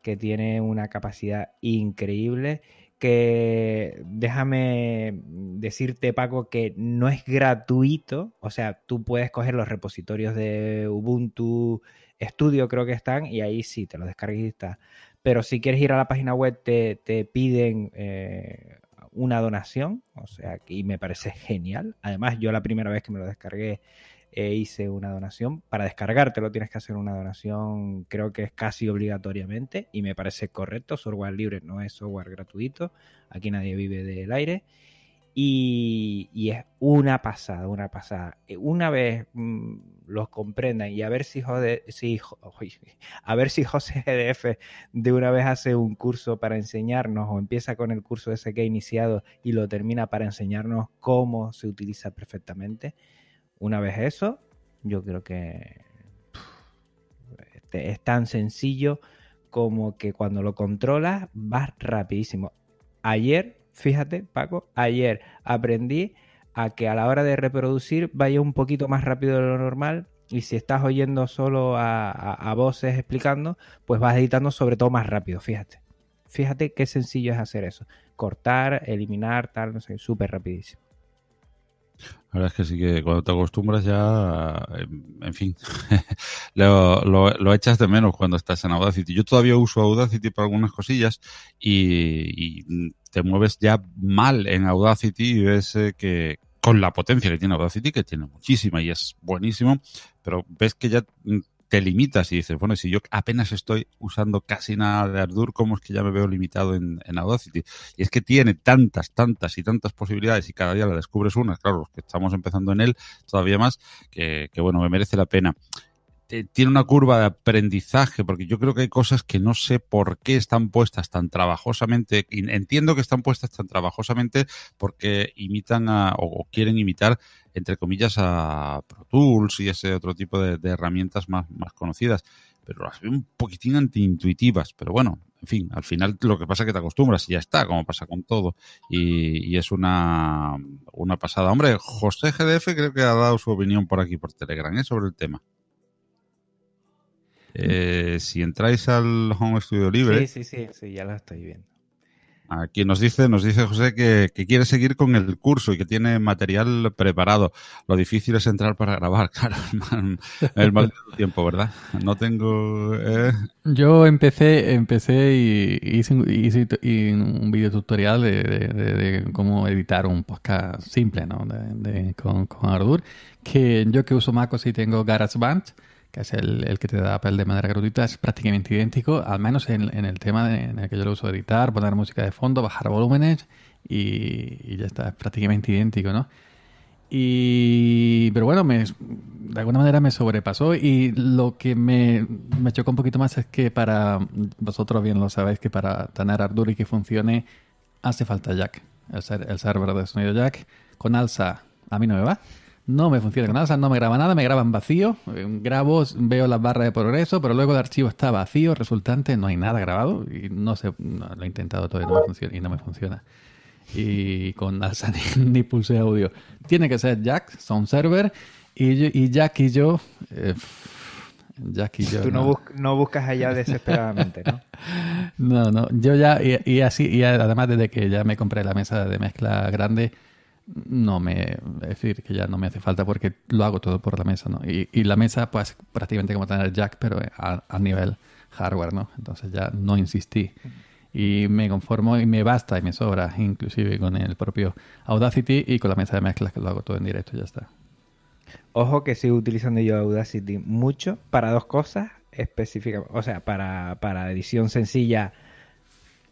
que tiene una capacidad increíble, que déjame decirte, Paco, que no es gratuito, o sea, tú puedes coger los repositorios de Ubuntu Studio, creo que están, y ahí sí, te los descargas y pero si quieres ir a la página web te, piden eh, una donación, o sea, y me parece genial. Además, yo la primera vez que me lo descargué eh, hice una donación. Para descargártelo tienes que hacer una donación, creo que es casi obligatoriamente, y me parece correcto. Software libre no es software gratuito, aquí nadie vive del aire. Y, es una pasada, una pasada. Eh, una vez mm, los comprendan y a ver si, si a ver si José GDF de una vez hace un curso para enseñarnos o empieza con el curso ese que ha iniciado y lo termina para enseñarnos cómo se utiliza perfectamente. Una vez eso, yo creo que este, es tan sencillo como que cuando lo controlas vas rapidísimo. Ayer fíjate, Paco, ayer aprendí a que a la hora de reproducir vaya un poquito más rápido de lo normal y si estás oyendo solo a, voces explicando, pues vas editando sobre todo más rápido, fíjate. Fíjate qué sencillo es hacer eso. Cortar, eliminar, tal, no sé, súper rapidísimo. La es que sí que cuando te acostumbras ya, em, en fin, lo, echas de menos cuando estás en Audacity. Yo todavía uso Audacity para algunas cosillas y, te mueves ya mal en Audacity y ves eh, que con la potencia que tiene Audacity, que tiene muchísima y es buenísimo, pero ves que ya mm, te limitas y dices, bueno, si yo apenas estoy usando casi nada de Ardour, ¿cómo es que ya me veo limitado en, Audacity? Y es que tiene tantas, tantas y tantas posibilidades y cada día la descubres una, claro, los que estamos empezando en él todavía más, que, bueno, me merece la pena eh, tiene una curva de aprendizaje, porque yo creo que hay cosas que no sé por qué están puestas tan trabajosamente. Entiendo que están puestas tan trabajosamente porque imitan o, quieren imitar entre comillas, a Pro Tools y ese otro tipo de, herramientas más, más conocidas pero las veo un poquitín antiintuitivas. Pero bueno, en fin, al final lo que pasa es que te acostumbras y ya está, como pasa con todo. Y, es una, una, pasada. Hombre, José GDF creo que ha dado su opinión por aquí, por Telegram, ¿eh? sobre el tema. Eh, si entráis al Home Studio Libre. Sí, sí, sí, sí, ya la estoy viendo. Aquí nos dice, nos dice José que, que, quiere seguir con el curso y que tiene material preparado. Lo difícil es entrar para grabar, claro, el mal tiempo, ¿verdad? No tengo. Eh. Yo empecé, empecé y hice, un video tutorial de, de, cómo editar un podcast simple, ¿no? con, con Ardour. Que yo que uso macos pues y tengo GarageBand que es el, el, que te da Apple de manera gratuita, es prácticamente idéntico, al menos en, en el tema de, en el que yo lo uso de editar, poner música de fondo, bajar volúmenes y, ya está, es prácticamente idéntico, ¿no? Y, pero bueno, de alguna manera me sobrepasó y lo que me, me chocó un poquito más es que para, vosotros bien lo sabéis, que para tener arduro y que funcione hace falta Jack, el, ser, el server de sonido Jack. Con alza a mí no me va. No me funciona nada, o no me graba nada, me graban vacío. Em, grabo, veo las barras de progreso, pero luego el archivo está vacío, resultante, no hay nada grabado y no sé, lo he intentado todo y no me funciona. Y no me funciona. Y con alza ni, pulse audio. Tiene que ser Jack, Sound Server, y, y Jack y yo. Eh, Jack y yo. Tú no, buscas allá desesperadamente, ¿no? no, no. Yo ya, y así, y además desde que ya me compré la mesa de mezcla grande no me, decir, que ya no me hace falta porque lo hago todo por la mesa, ¿no? Y, la mesa, pues, prácticamente como tener jack, pero a, nivel hardware, ¿no? Entonces ya no insistí. Y me conformo y me basta y me sobra, inclusive con el propio Audacity y con la mesa de mezclas que lo hago todo en directo, ya está. Ojo que sigo utilizando yo Audacity mucho para dos cosas específicas, o sea, para, para edición sencilla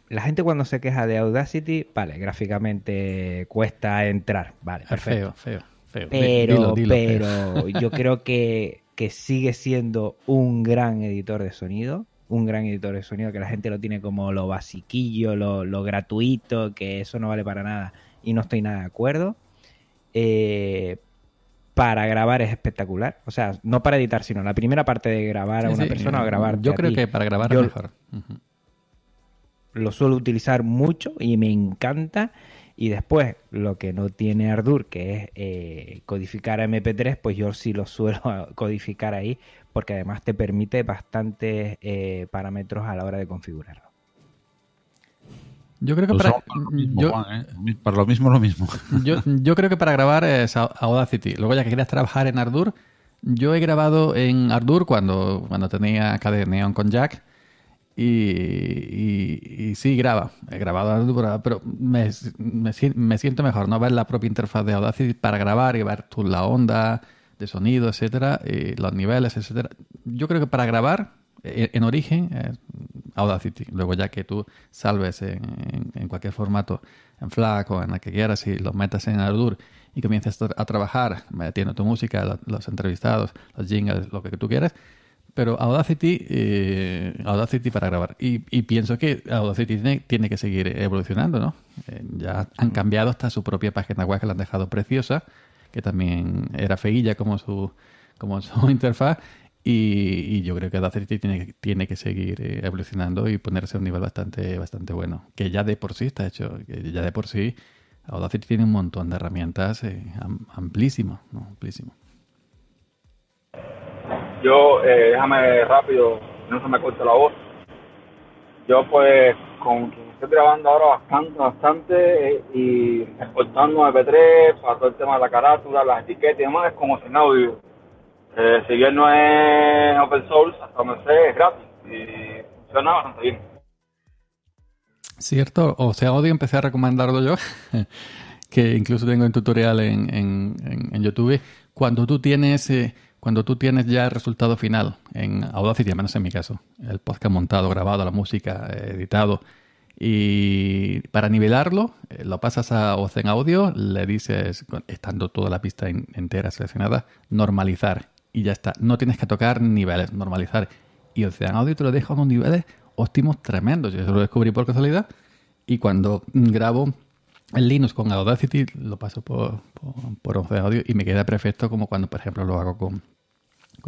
la gente cuando se queja de Audacity, vale, gráficamente cuesta entrar, vale, perfecto. Feo, feo, feo. Pero, pero yo creo que, que sigue siendo un gran editor de sonido, un gran editor de sonido que la gente lo tiene como lo basiquillo, lo, gratuito, que eso no vale para nada y no estoy nada de acuerdo. Eh, para grabar es espectacular. O sea, no para editar, sino la primera parte de grabar a una persona eh, o grabar. Yo creo que para grabar es mejor lo suelo utilizar mucho y me encanta. Y después, lo que no tiene Ardour, que es eh, codificar a MP3, pues yo sí lo suelo codificar ahí, porque además te permite bastantes eh, parámetros a la hora de configurarlo. Yo creo que para, lo mismo, lo mismo, Yo, creo que para grabar es Audacity. Luego, ya que quieras trabajar en Ardour, yo he grabado en Ardour cuando, cuando tenía Cadeneon Neon con Jack y, sí, graba, he grabado, pero me, me, siento mejor no ver la propia interfaz de Audacity para grabar y ver tú la onda de sonido, etcétera, y los niveles, etcétera. Yo creo que para grabar e, en, origen eh, Audacity. Luego, ya que tú salves en, cualquier formato, en FLAC o en la que quieras, y lo metas en Ardour y comienzas a trabajar metiendo tu música, los entrevistados, los jingles, lo que tú quieras pero Audacity, eh, Audacity para grabar. Y, pienso que Audacity tiene, que seguir evolucionando, ¿no? Eh, ya han cambiado hasta su propia página web que la han dejado preciosa, que también era feilla como su, como su interfaz. Y, yo creo que Audacity tiene, tiene que seguir eh, evolucionando y ponerse a un nivel bastante, bastante bueno. Que ya de por sí está hecho, ya de por sí Audacity tiene un montón de herramientas amplísimas. Yo, eh, déjame rápido, no se me corta la voz. Yo pues con quien estoy grabando ahora bastante, bastante eh, y exportando MP3 para todo el tema de la carátula, las etiquetas y demás, es como sin audio. Eh, si bien no es open source, hasta donde sé, es gratis y funciona bastante bien. Cierto, o sea, audio empecé a recomendarlo yo, que incluso tengo un tutorial en, en, YouTube. Cuando tú tienes cuando tú tienes ya el resultado final en Audacity, al menos en mi caso, el podcast montado, grabado, la música, eh, editado, y para nivelarlo, eh, lo pasas a OCEAN Audio, le dices, estando toda la pista entera seleccionada, normalizar. Y ya está. No tienes que tocar niveles, normalizar. Y Ocean Audio te lo deja a unos niveles óptimos tremendos. Yo eso lo descubrí por casualidad. Y cuando grabo en Linux con Audacity, lo paso por Ocean Audio y me queda perfecto como cuando, por ejemplo, lo hago con,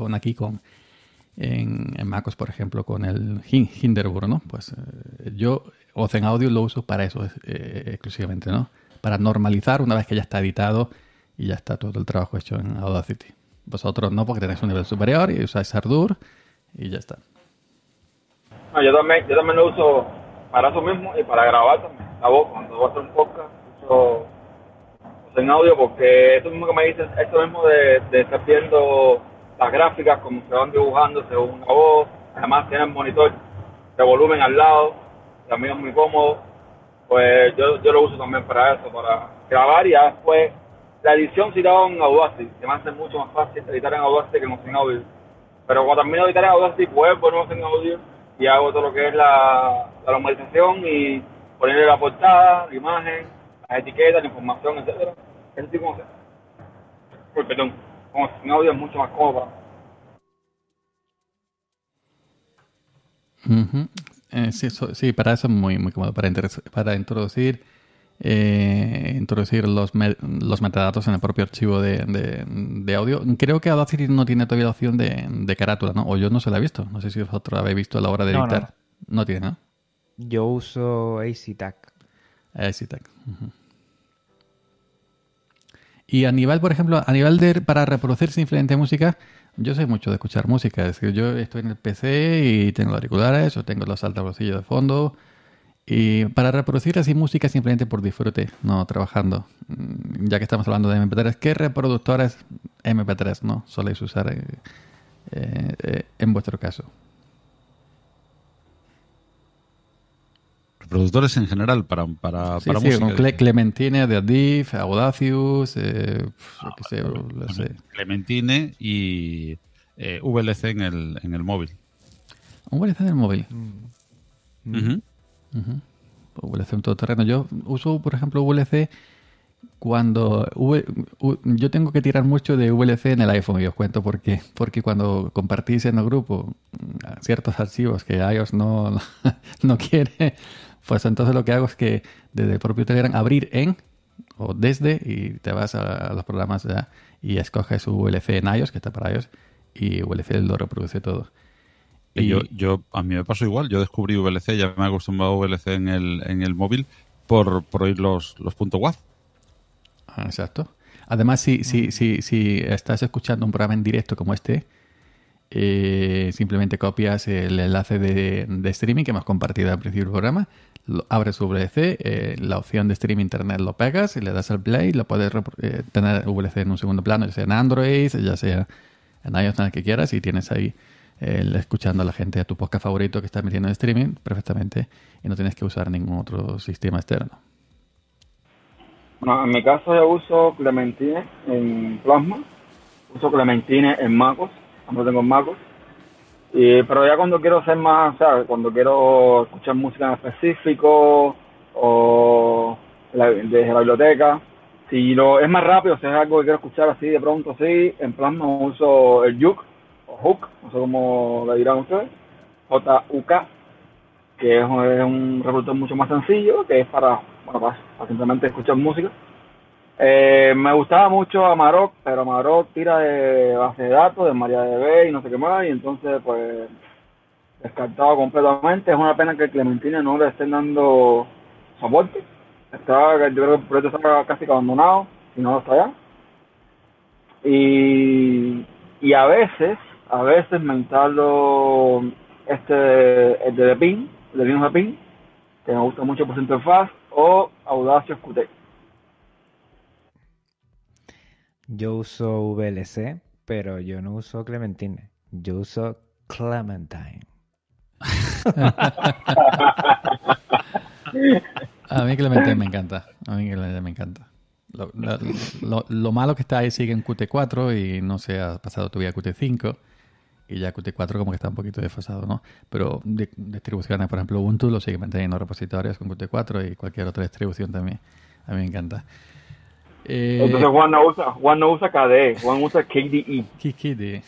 con aquí con en, MacOS, por ejemplo, con el Hinderburg, ¿no? Pues eh, yo Ozen Audio lo uso para eso eh, exclusivamente, ¿no? Para normalizar una vez que ya está editado y ya está todo el trabajo hecho en Audacity. Vosotros no, porque tenéis un nivel superior y usáis Ardour y ya está. yo también, yo también lo uso para eso mismo y para grabar también la voz. Cuando voy a hacer un podcast, uso en audio porque eso mismo que me dices, esto mismo de estar viendo las gráficas como se van dibujando según una voz, además tienen monitor de volumen al lado, también es muy cómodo, pues yo, lo uso también para eso, para grabar y después la edición si da en Audacity, se me hace mucho más fácil editar en Audacity que en Audio, pero cuando también de editar en Audacity vuelvo en Audio y hago todo lo que es la, la normalización y ponerle la portada, la imagen, las etiquetas, la información, etcétera, ese tipo perdón con, audio es mucho más cómodo. Eh, sí, para eso es muy, muy cómodo, para, para introducir eh, introducir los, los metadatos en el propio archivo de, audio. Creo que Audacity no tiene todavía la opción de, carátula, ¿no? O yo no se la he visto. No sé si vosotros habéis visto a la hora de editar. No, tiene, ¿no? Yo uso ACTAC. ACTAC. Y a nivel, por ejemplo, a nivel de para reproducir simplemente música, yo sé mucho de escuchar música. Es que yo estoy en el PC y tengo los auriculares o tengo los altavozillos de fondo. Y para reproducir así música simplemente por disfrute, no trabajando. Mm, ya que estamos hablando de MP3, ¿qué reproductores MP3 no soléis usar eh, eh, eh, en vuestro caso? productores en general para, para, sí, Clementine de Adif, Audacius, eh, ah, Clementine y eh, VLC en el, en el móvil. VLC en el móvil. Mm. Mm. VLC en todo terreno. Yo uso, por ejemplo, VLC cuando yo tengo que tirar mucho de VLC en el iPhone y os cuento por qué. Porque cuando compartís en el grupo mm, ciertos archivos que iOS no, no quiere, pues entonces lo que hago es que desde el propio Telegram abrir en o desde y te vas a, los programas ya y escoges VLC en iOS, que está para iOS, y VLC lo reproduce todo. Eh, yo, yo, a mí me pasó igual, yo descubrí VLC, ya me he acostumbrado a VLC en el, móvil por, por oír los, los puntos WAF. Ah, exacto. Además, si, si, si, si estás escuchando un programa en directo como este, eh, simplemente copias el enlace de, streaming que hemos compartido al principio del programa, lo, abres VLC, eh, la opción de streaming internet lo pegas y le das al play, lo puedes eh, tener VLC en un segundo plano, ya sea en Android, ya sea en iOS, en el que quieras, y tienes ahí escuchando a la gente a tu podcast favorito que está metiendo en streaming perfectamente y no tienes que usar ningún otro sistema externo. Bueno, en mi caso yo uso Clementine en Plasma, uso Clementine en MacOS no tengo macos. pero ya cuando quiero ser más, o sea, cuando quiero escuchar música en específico o desde la biblioteca, si lo, es más rápido, si es algo que quiero escuchar así de pronto, sí, en plan no uso el Yuk o Hook, no sé cómo le dirán ustedes, J-U-K, que es, un reproductor mucho más sencillo, que es para, bueno, para simplemente escuchar música. Eh, me gustaba mucho a Maroc pero Amarok tira de base de datos, de María de MariaDB y no sé qué más, y entonces pues descartado completamente. Es una pena que Clementina no le estén dando soporte. Está, yo creo que el proyecto está casi que abandonado, y no está allá. Y, y a veces, a veces me instalo este, el de Pin, el de Vino de Pin, que me gusta mucho por su interfaz, o Audacio Scutec. Yo uso VLC, pero yo no uso Clementine. Yo uso Clementine. A mí Clementine me encanta. A mí Clementine me encanta. Lo, malo que está ahí sigue en QT4 y no se ha pasado todavía a QT5. Y ya QT4 como que está un poquito desfasado, ¿no? Pero distribuciones, por ejemplo, Ubuntu lo sigue manteniendo en repositorios con QT4 y cualquier otra distribución también. A mí me encanta. Eh, Entonces Juan no usa, Juan no usa KDE, Juan usa KDE. KDE.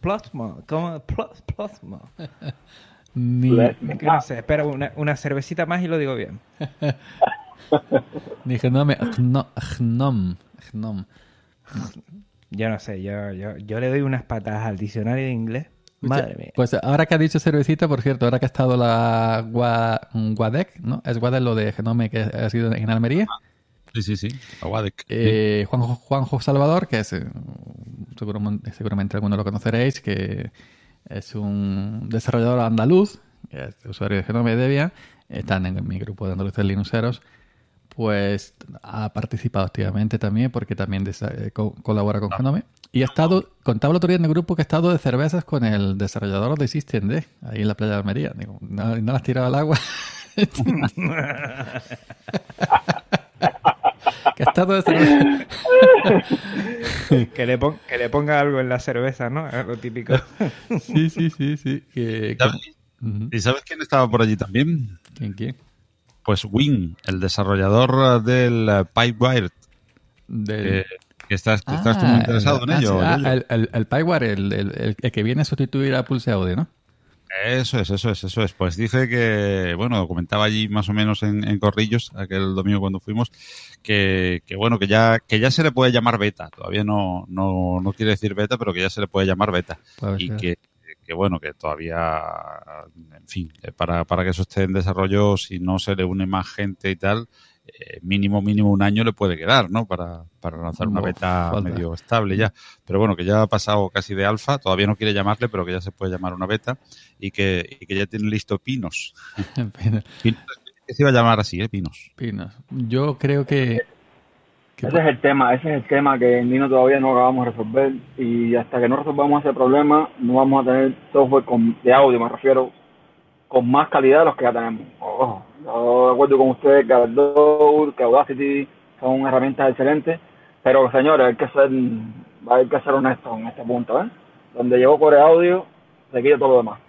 plasma, ¿cómo? plasma. no sé, espera una, una, cervecita más y lo digo bien. Ni no, gnom, gnom. Yo no sé, yo, yo, yo le doy unas patadas al diccionario de inglés. Pues ahora que ha dicho cervecita, por cierto, ahora que ha estado la Guadec, ¿no? Es Guadec lo de Genome que ha sido en Almería. Sí, sí, sí, Guadec. Eh, Juanjo, Salvador, que es, eh, seguramente, alguno algunos lo conoceréis, que es un desarrollador andaluz, usuario de Genome Devia, Debian, están en mi grupo de andaluces linuseros, pues ha participado activamente también porque también eh, colabora con ah. Genome. Y he estado, contaba el otro día en el grupo que he estado de cervezas con el desarrollador de System ahí en la playa de Almería. no, las tiraba al agua. que ha estado de cerveza. que, le que, le ponga algo en la cerveza, ¿no? Algo típico. sí, sí, sí, sí. ¿Y sabes quién estaba por allí también? ¿Quién, quién? Pues Wing, el desarrollador del Pipewire. De... Eh, estás, ah, muy interesado en ello. Ah, el, el, el, Pyware, el, que viene a sustituir a Pulse Audio, ¿no? Eso es, eso es, eso es. Pues dice que, bueno, comentaba allí más o menos en, Corrillos, aquel domingo cuando fuimos, que, que, bueno, que ya, que ya se le puede llamar beta. Todavía no, no, no quiere decir beta, pero que ya se le puede llamar beta. y que, que, bueno, que todavía, en fin, para, para que eso esté en desarrollo, si no se le une más gente y tal, eh, mínimo, mínimo un año le puede quedar, ¿no? Para, lanzar una beta medio estable ya. Pero bueno, que ya ha pasado casi de alfa, todavía no quiere llamarle, pero que ya se puede llamar una beta y que, y que ya tiene listo Pinos. Que se iba a llamar así, ¿eh? Pinos. Pinos. Yo creo que... ese es el tema, ese es el tema que en Nino todavía no acabamos de resolver y hasta que no resolvamos ese problema no vamos a tener software de audio, me refiero, con más calidad de los que ya tenemos. Ojo de acuerdo con ustedes que Audacity son herramientas excelentes, pero señores, hay que ser, hay honestos en este punto, ¿eh? Donde llegó Core Audio, se quita todo lo demás.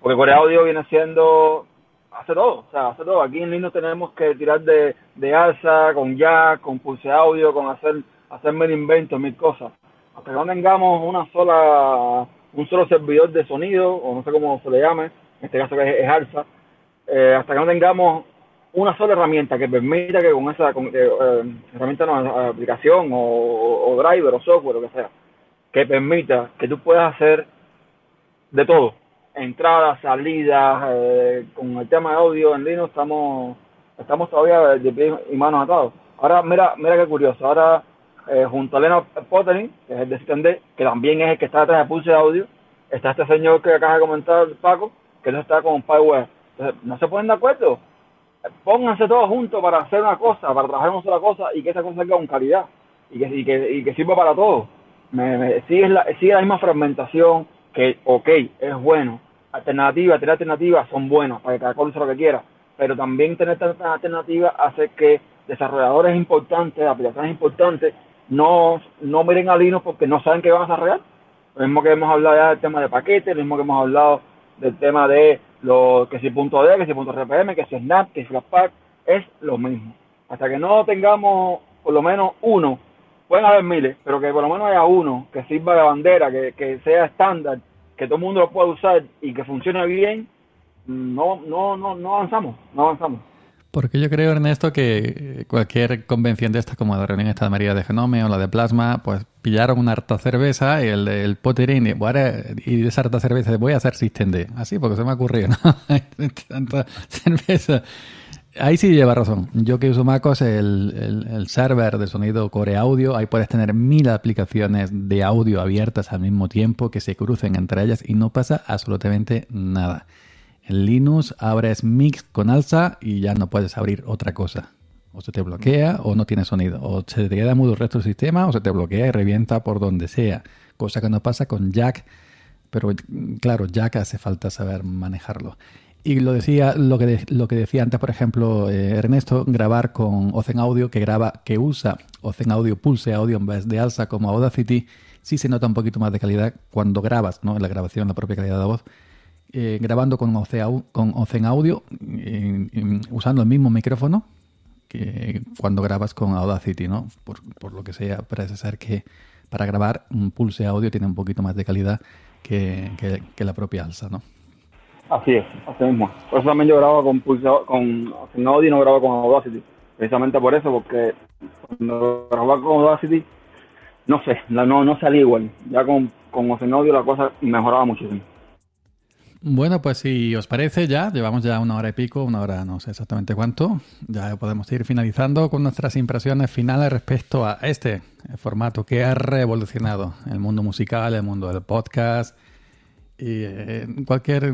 Porque Core Audio viene siendo, hace todo, o sea, hace todo. Aquí en Linux tenemos que tirar de, alza, con Jack, con pulse audio, con hacer, hacer mil inventos, mil cosas. Hasta que no tengamos una sola, un solo servidor de sonido, o no sé cómo se le llame, en este caso que es alza, eh, hasta que no tengamos una sola herramienta que permita que con esa eh, eh, herramienta, aplicación o, driver o software, lo que sea, que permita que tú puedas hacer de todo, entradas, salidas, con el tema de audio en Linux estamos, estamos todavía de y manos atados. Ahora, mira, mira qué curioso, ahora junto a Lena Pottering, que es el de que también es el que está detrás de Pulse Audio, está este señor que acaba de comentar, Paco, que no está con PyWare no se pueden de acuerdo. Pónganse todos juntos para hacer una cosa, para trabajar una cosa y que esa cosa salga con calidad y que, y que, sirva para todos. Me, sigue, la, sigue la misma fragmentación que, ok, es bueno. Alternativas, tener alternativas son buenas para que cada cosa lo que quiera, pero también tener tantas alternativas hace que desarrolladores importantes, aplicaciones importantes, no, no miren al Linux porque no saben qué van a desarrollar. Lo mismo que hemos hablado ya del tema de paquetes, lo mismo que hemos hablado del tema de lo, que si punto .d, que si punto .rpm, que si snap, que si Pack es lo mismo. Hasta que no tengamos por lo menos uno, pueden haber miles, pero que por lo menos haya uno que sirva de bandera, que, sea estándar, que todo el mundo lo pueda usar y que funcione bien, no, no, no, no avanzamos, no avanzamos. Porque yo creo, Ernesto, que cualquier convención de estas, como la reunión esta de María de Genome o la de Plasma, pues pillaron una harta cerveza, el, el poterín, y, esa harta cerveza voy a hacer SystemD. Así, porque se me ha ocurrido, ¿no? Tanta cerveza. Ahí sí lleva razón. Yo que uso MacOS, el, server de sonido Core Audio, ahí puedes tener mil aplicaciones de audio abiertas al mismo tiempo que se crucen entre ellas y no pasa absolutamente nada. En Linux abres Mix con alza y ya no puedes abrir otra cosa o se te bloquea o no tiene sonido, o se te queda mudo el resto del sistema o se te bloquea y revienta por donde sea, cosa que no pasa con Jack, pero claro, Jack hace falta saber manejarlo. Y lo, decía, lo, que, lo que decía antes, por ejemplo, eh, Ernesto, grabar con Ocean Audio, que graba, que usa Ocean Audio Pulse Audio en vez de alza como Audacity, sí se nota un poquito más de calidad cuando grabas, ¿no? En la grabación, la propia calidad de voz. Eh, grabando con Ocean con Ozen Audio, eh, usando el mismo micrófono, cuando grabas con Audacity, ¿no? Por, por, lo que sea, parece ser que para grabar un pulse audio tiene un poquito más de calidad que, la propia alza, ¿no? Así es, así mismo. Por eso también yo grababa con pulse, con, audio y no grababa con Audacity. Precisamente por eso, porque cuando grababa con Audacity, no sé, no, no salía igual. Ya con, con Ocean Audio la cosa mejoraba muchísimo. Bueno, pues si os parece ya, llevamos ya una hora y pico, una hora no sé exactamente cuánto, ya podemos ir finalizando con nuestras impresiones finales respecto a este formato que ha revolucionado el mundo musical, el mundo del podcast y eh, cualquier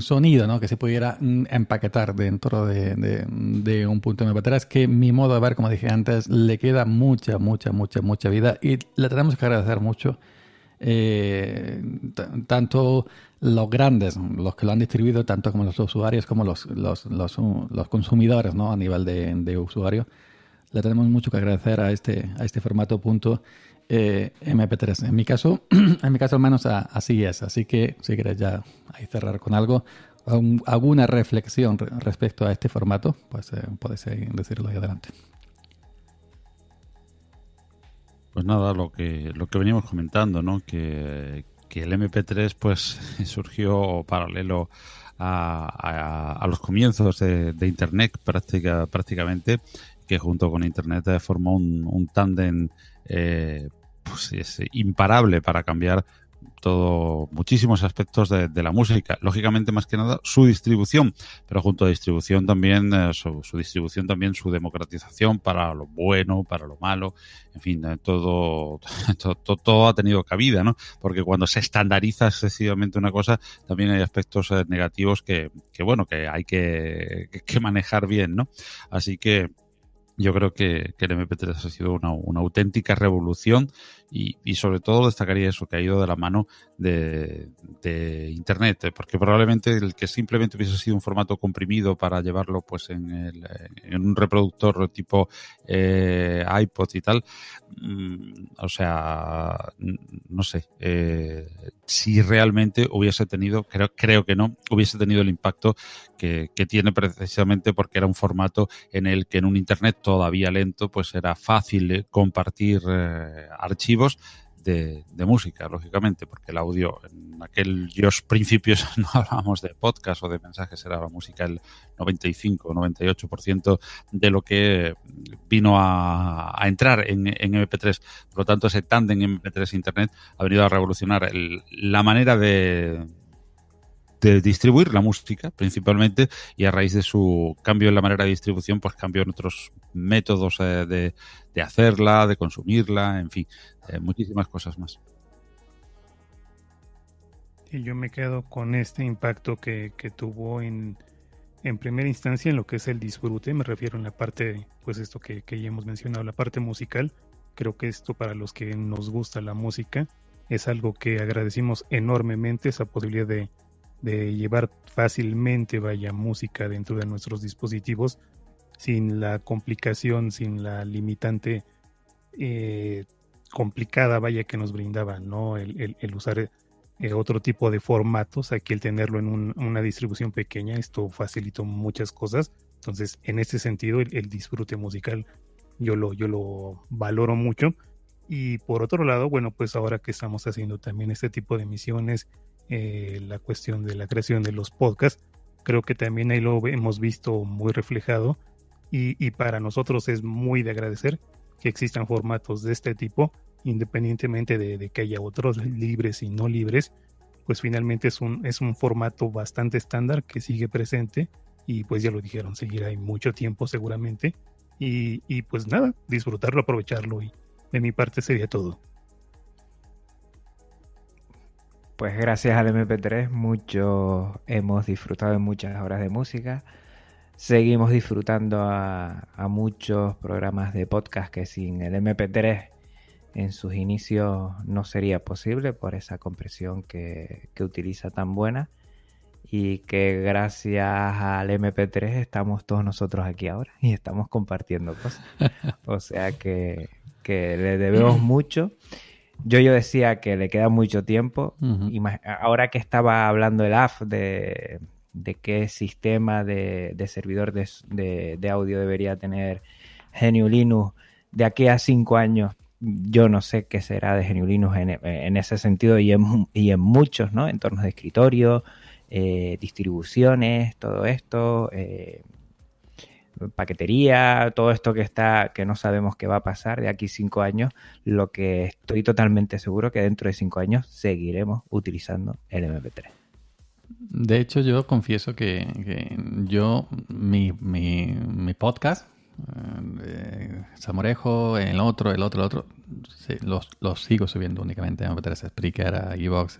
sonido ¿no? que se pudiera mm, empaquetar dentro de, un punto de mp es que mi modo de ver, como dije antes, le queda mucha, mucha, mucha, mucha vida y le tenemos que agradecer mucho. Eh, tanto los grandes, los que lo han distribuido, tanto como los usuarios como los, uh, consumidores ¿no? a nivel de, usuario, le tenemos mucho que agradecer a este, a este formato punto eh, MP3. En mi caso, en mi caso al menos así es. Así que si querés ya ahí cerrar con algo, alguna reflexión respecto a este formato, pues eh, podéis decirlo ahí adelante. Pues nada, lo que, lo que veníamos comentando, ¿no? Que, que el MP3 pues surgió paralelo a, los comienzos de, Internet prácticamente, que junto con Internet eh, formó un, un tándem eh, pues, imparable para cambiar todo, muchísimos aspectos de, la música. Lógicamente, más que nada, su distribución, pero junto a distribución también, eh, su, distribución también, su democratización para lo bueno, para lo malo, en fin, eh, todo, todo, ha tenido cabida, ¿no? Porque cuando se estandariza excesivamente una cosa, también hay aspectos eh, negativos que, bueno, que hay que, que manejar bien, ¿no? Así que yo creo que, el MP3 ha sido una, una auténtica revolución y, sobre todo destacaría eso, que ha ido de la mano de, Internet, eh, porque probablemente el que simplemente hubiese sido un formato comprimido para llevarlo pues en, el, eh, en un reproductor tipo eh, iPod y tal, mm, o sea, mm, no sé, si realmente hubiese tenido, creo, creo que no, hubiese tenido el impacto que, que tiene precisamente porque era un formato en el que en un Internet todavía lento, pues era fácil compartir eh, archivos de, música, lógicamente, porque el audio, en aquellos principios no hablábamos de podcast o de mensajes, era la música el 95 98% de lo que vino a, entrar en, MP3. Por lo tanto, ese tándem MP3-Internet ha venido a revolucionar la manera de de distribuir la música principalmente y a raíz de su cambio en la manera de distribución pues cambió en otros métodos eh, de, hacerla, de consumirla, en fin, eh, muchísimas cosas más. Y yo me quedo con este impacto que, tuvo en, en, primera instancia en lo que es el disfrute, me refiero en la parte, pues esto que, que ya hemos mencionado, la parte musical, creo que esto para los que nos gusta la música es algo que agradecimos enormemente, esa posibilidad de de llevar fácilmente, vaya, música dentro de nuestros dispositivos sin la complicación, sin la limitante eh, complicada, vaya, que nos brindaba, ¿no? El, usar eh, otro tipo de formatos, aquí el tenerlo en una distribución pequeña, esto facilitó muchas cosas. Entonces, en este sentido, el, disfrute musical yo lo, yo lo valoro mucho. Y por otro lado, bueno, pues ahora que estamos haciendo también este tipo de misiones, eh, la cuestión de la creación de los podcasts. Creo que también ahí lo hemos visto muy reflejado y, para nosotros es muy de agradecer que existan formatos de este tipo, independientemente de, que haya otros libres y no libres, pues finalmente es un, es un formato bastante estándar que sigue presente y pues ya lo dijeron, seguirá en mucho tiempo seguramente y pues nada, disfrutarlo, aprovecharlo y de mi parte sería todo. Pues gracias al MP3 mucho hemos disfrutado de muchas horas de música. Seguimos disfrutando a, muchos programas de podcast que sin el MP3 en sus inicios no sería posible por esa compresión que, utiliza tan buena y que gracias al MP3 estamos todos nosotros aquí ahora y estamos compartiendo cosas. O sea que, que le debemos mucho yo yo decía que le queda mucho tiempo. ahora que estaba hablando el AF de, qué sistema de, servidor de, audio debería tener GNU Linux de aquí a cinco años. Yo no sé qué será de GNU Linux en, ese sentido y en, y en, muchos, ¿no? Entornos de escritorio, eh, distribuciones, todo esto, eh, paquetería, todo esto que está, que no sabemos qué va a pasar de aquí cinco años, lo que estoy totalmente seguro que dentro de cinco años seguiremos utilizando el MP3. De hecho, yo confieso que, yo, mi, mi, podcast, Zamorejo, eh, el otro, el otro, el otro, los, sigo subiendo únicamente a MP3, Spreaker, a Evox,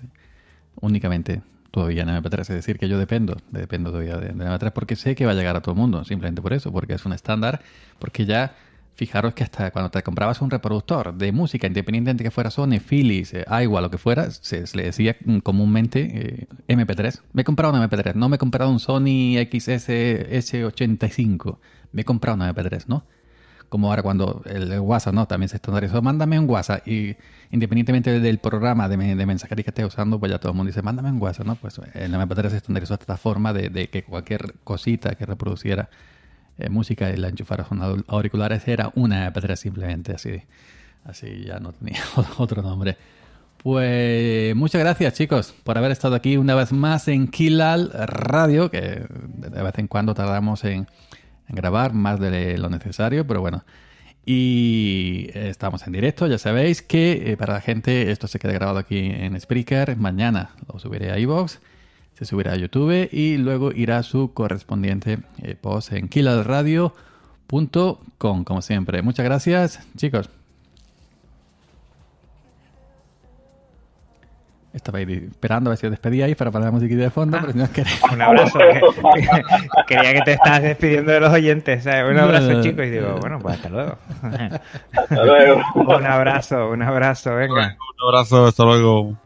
únicamente todavía en MP3. Es decir, que yo dependo, dependo todavía de, MP3 porque sé que va a llegar a todo el mundo, simplemente por eso, porque es un estándar, porque ya fijaros que hasta cuando te comprabas un reproductor de música, independientemente que fuera Sony, Philips, eh, lo que fuera, se, le decía comúnmente eh, MP3. Me he comprado un MP3, no me he comprado un Sony XS 85 me he comprado un MP3, ¿no? como ahora cuando el WhatsApp ¿no? también se estandarizó, mándame un WhatsApp y independientemente del programa de, mensajería que estés usando, pues ya todo el mundo dice, mándame un WhatsApp, ¿no? Pues eh, en la MP3 se estandarizó esta forma de, que cualquier cosita que reproduciera eh, música y la enchufara son auriculares era una MP3 simplemente, así, así ya no tenía otro nombre. Pues muchas gracias chicos por haber estado aquí una vez más en Kilal Radio, que de vez en cuando tardamos en grabar más de lo necesario, pero bueno. Y eh, estamos en directo, ya sabéis que eh, para la gente esto se queda grabado aquí en Spreaker. Mañana lo subiré a iVoox, se subirá a YouTube y luego irá su correspondiente eh, post en kilalradio.com, como siempre. Muchas gracias, chicos. Estabais esperando a ver si os despedíais para poner la musiquita de fondo, ah. pero si no Un abrazo. quería que te estabas despidiendo de los oyentes. ¿sabes? Un abrazo, chicos. Y digo, eh, bueno, pues hasta luego. Hasta luego. un abrazo, un abrazo, venga. Un abrazo, hasta luego.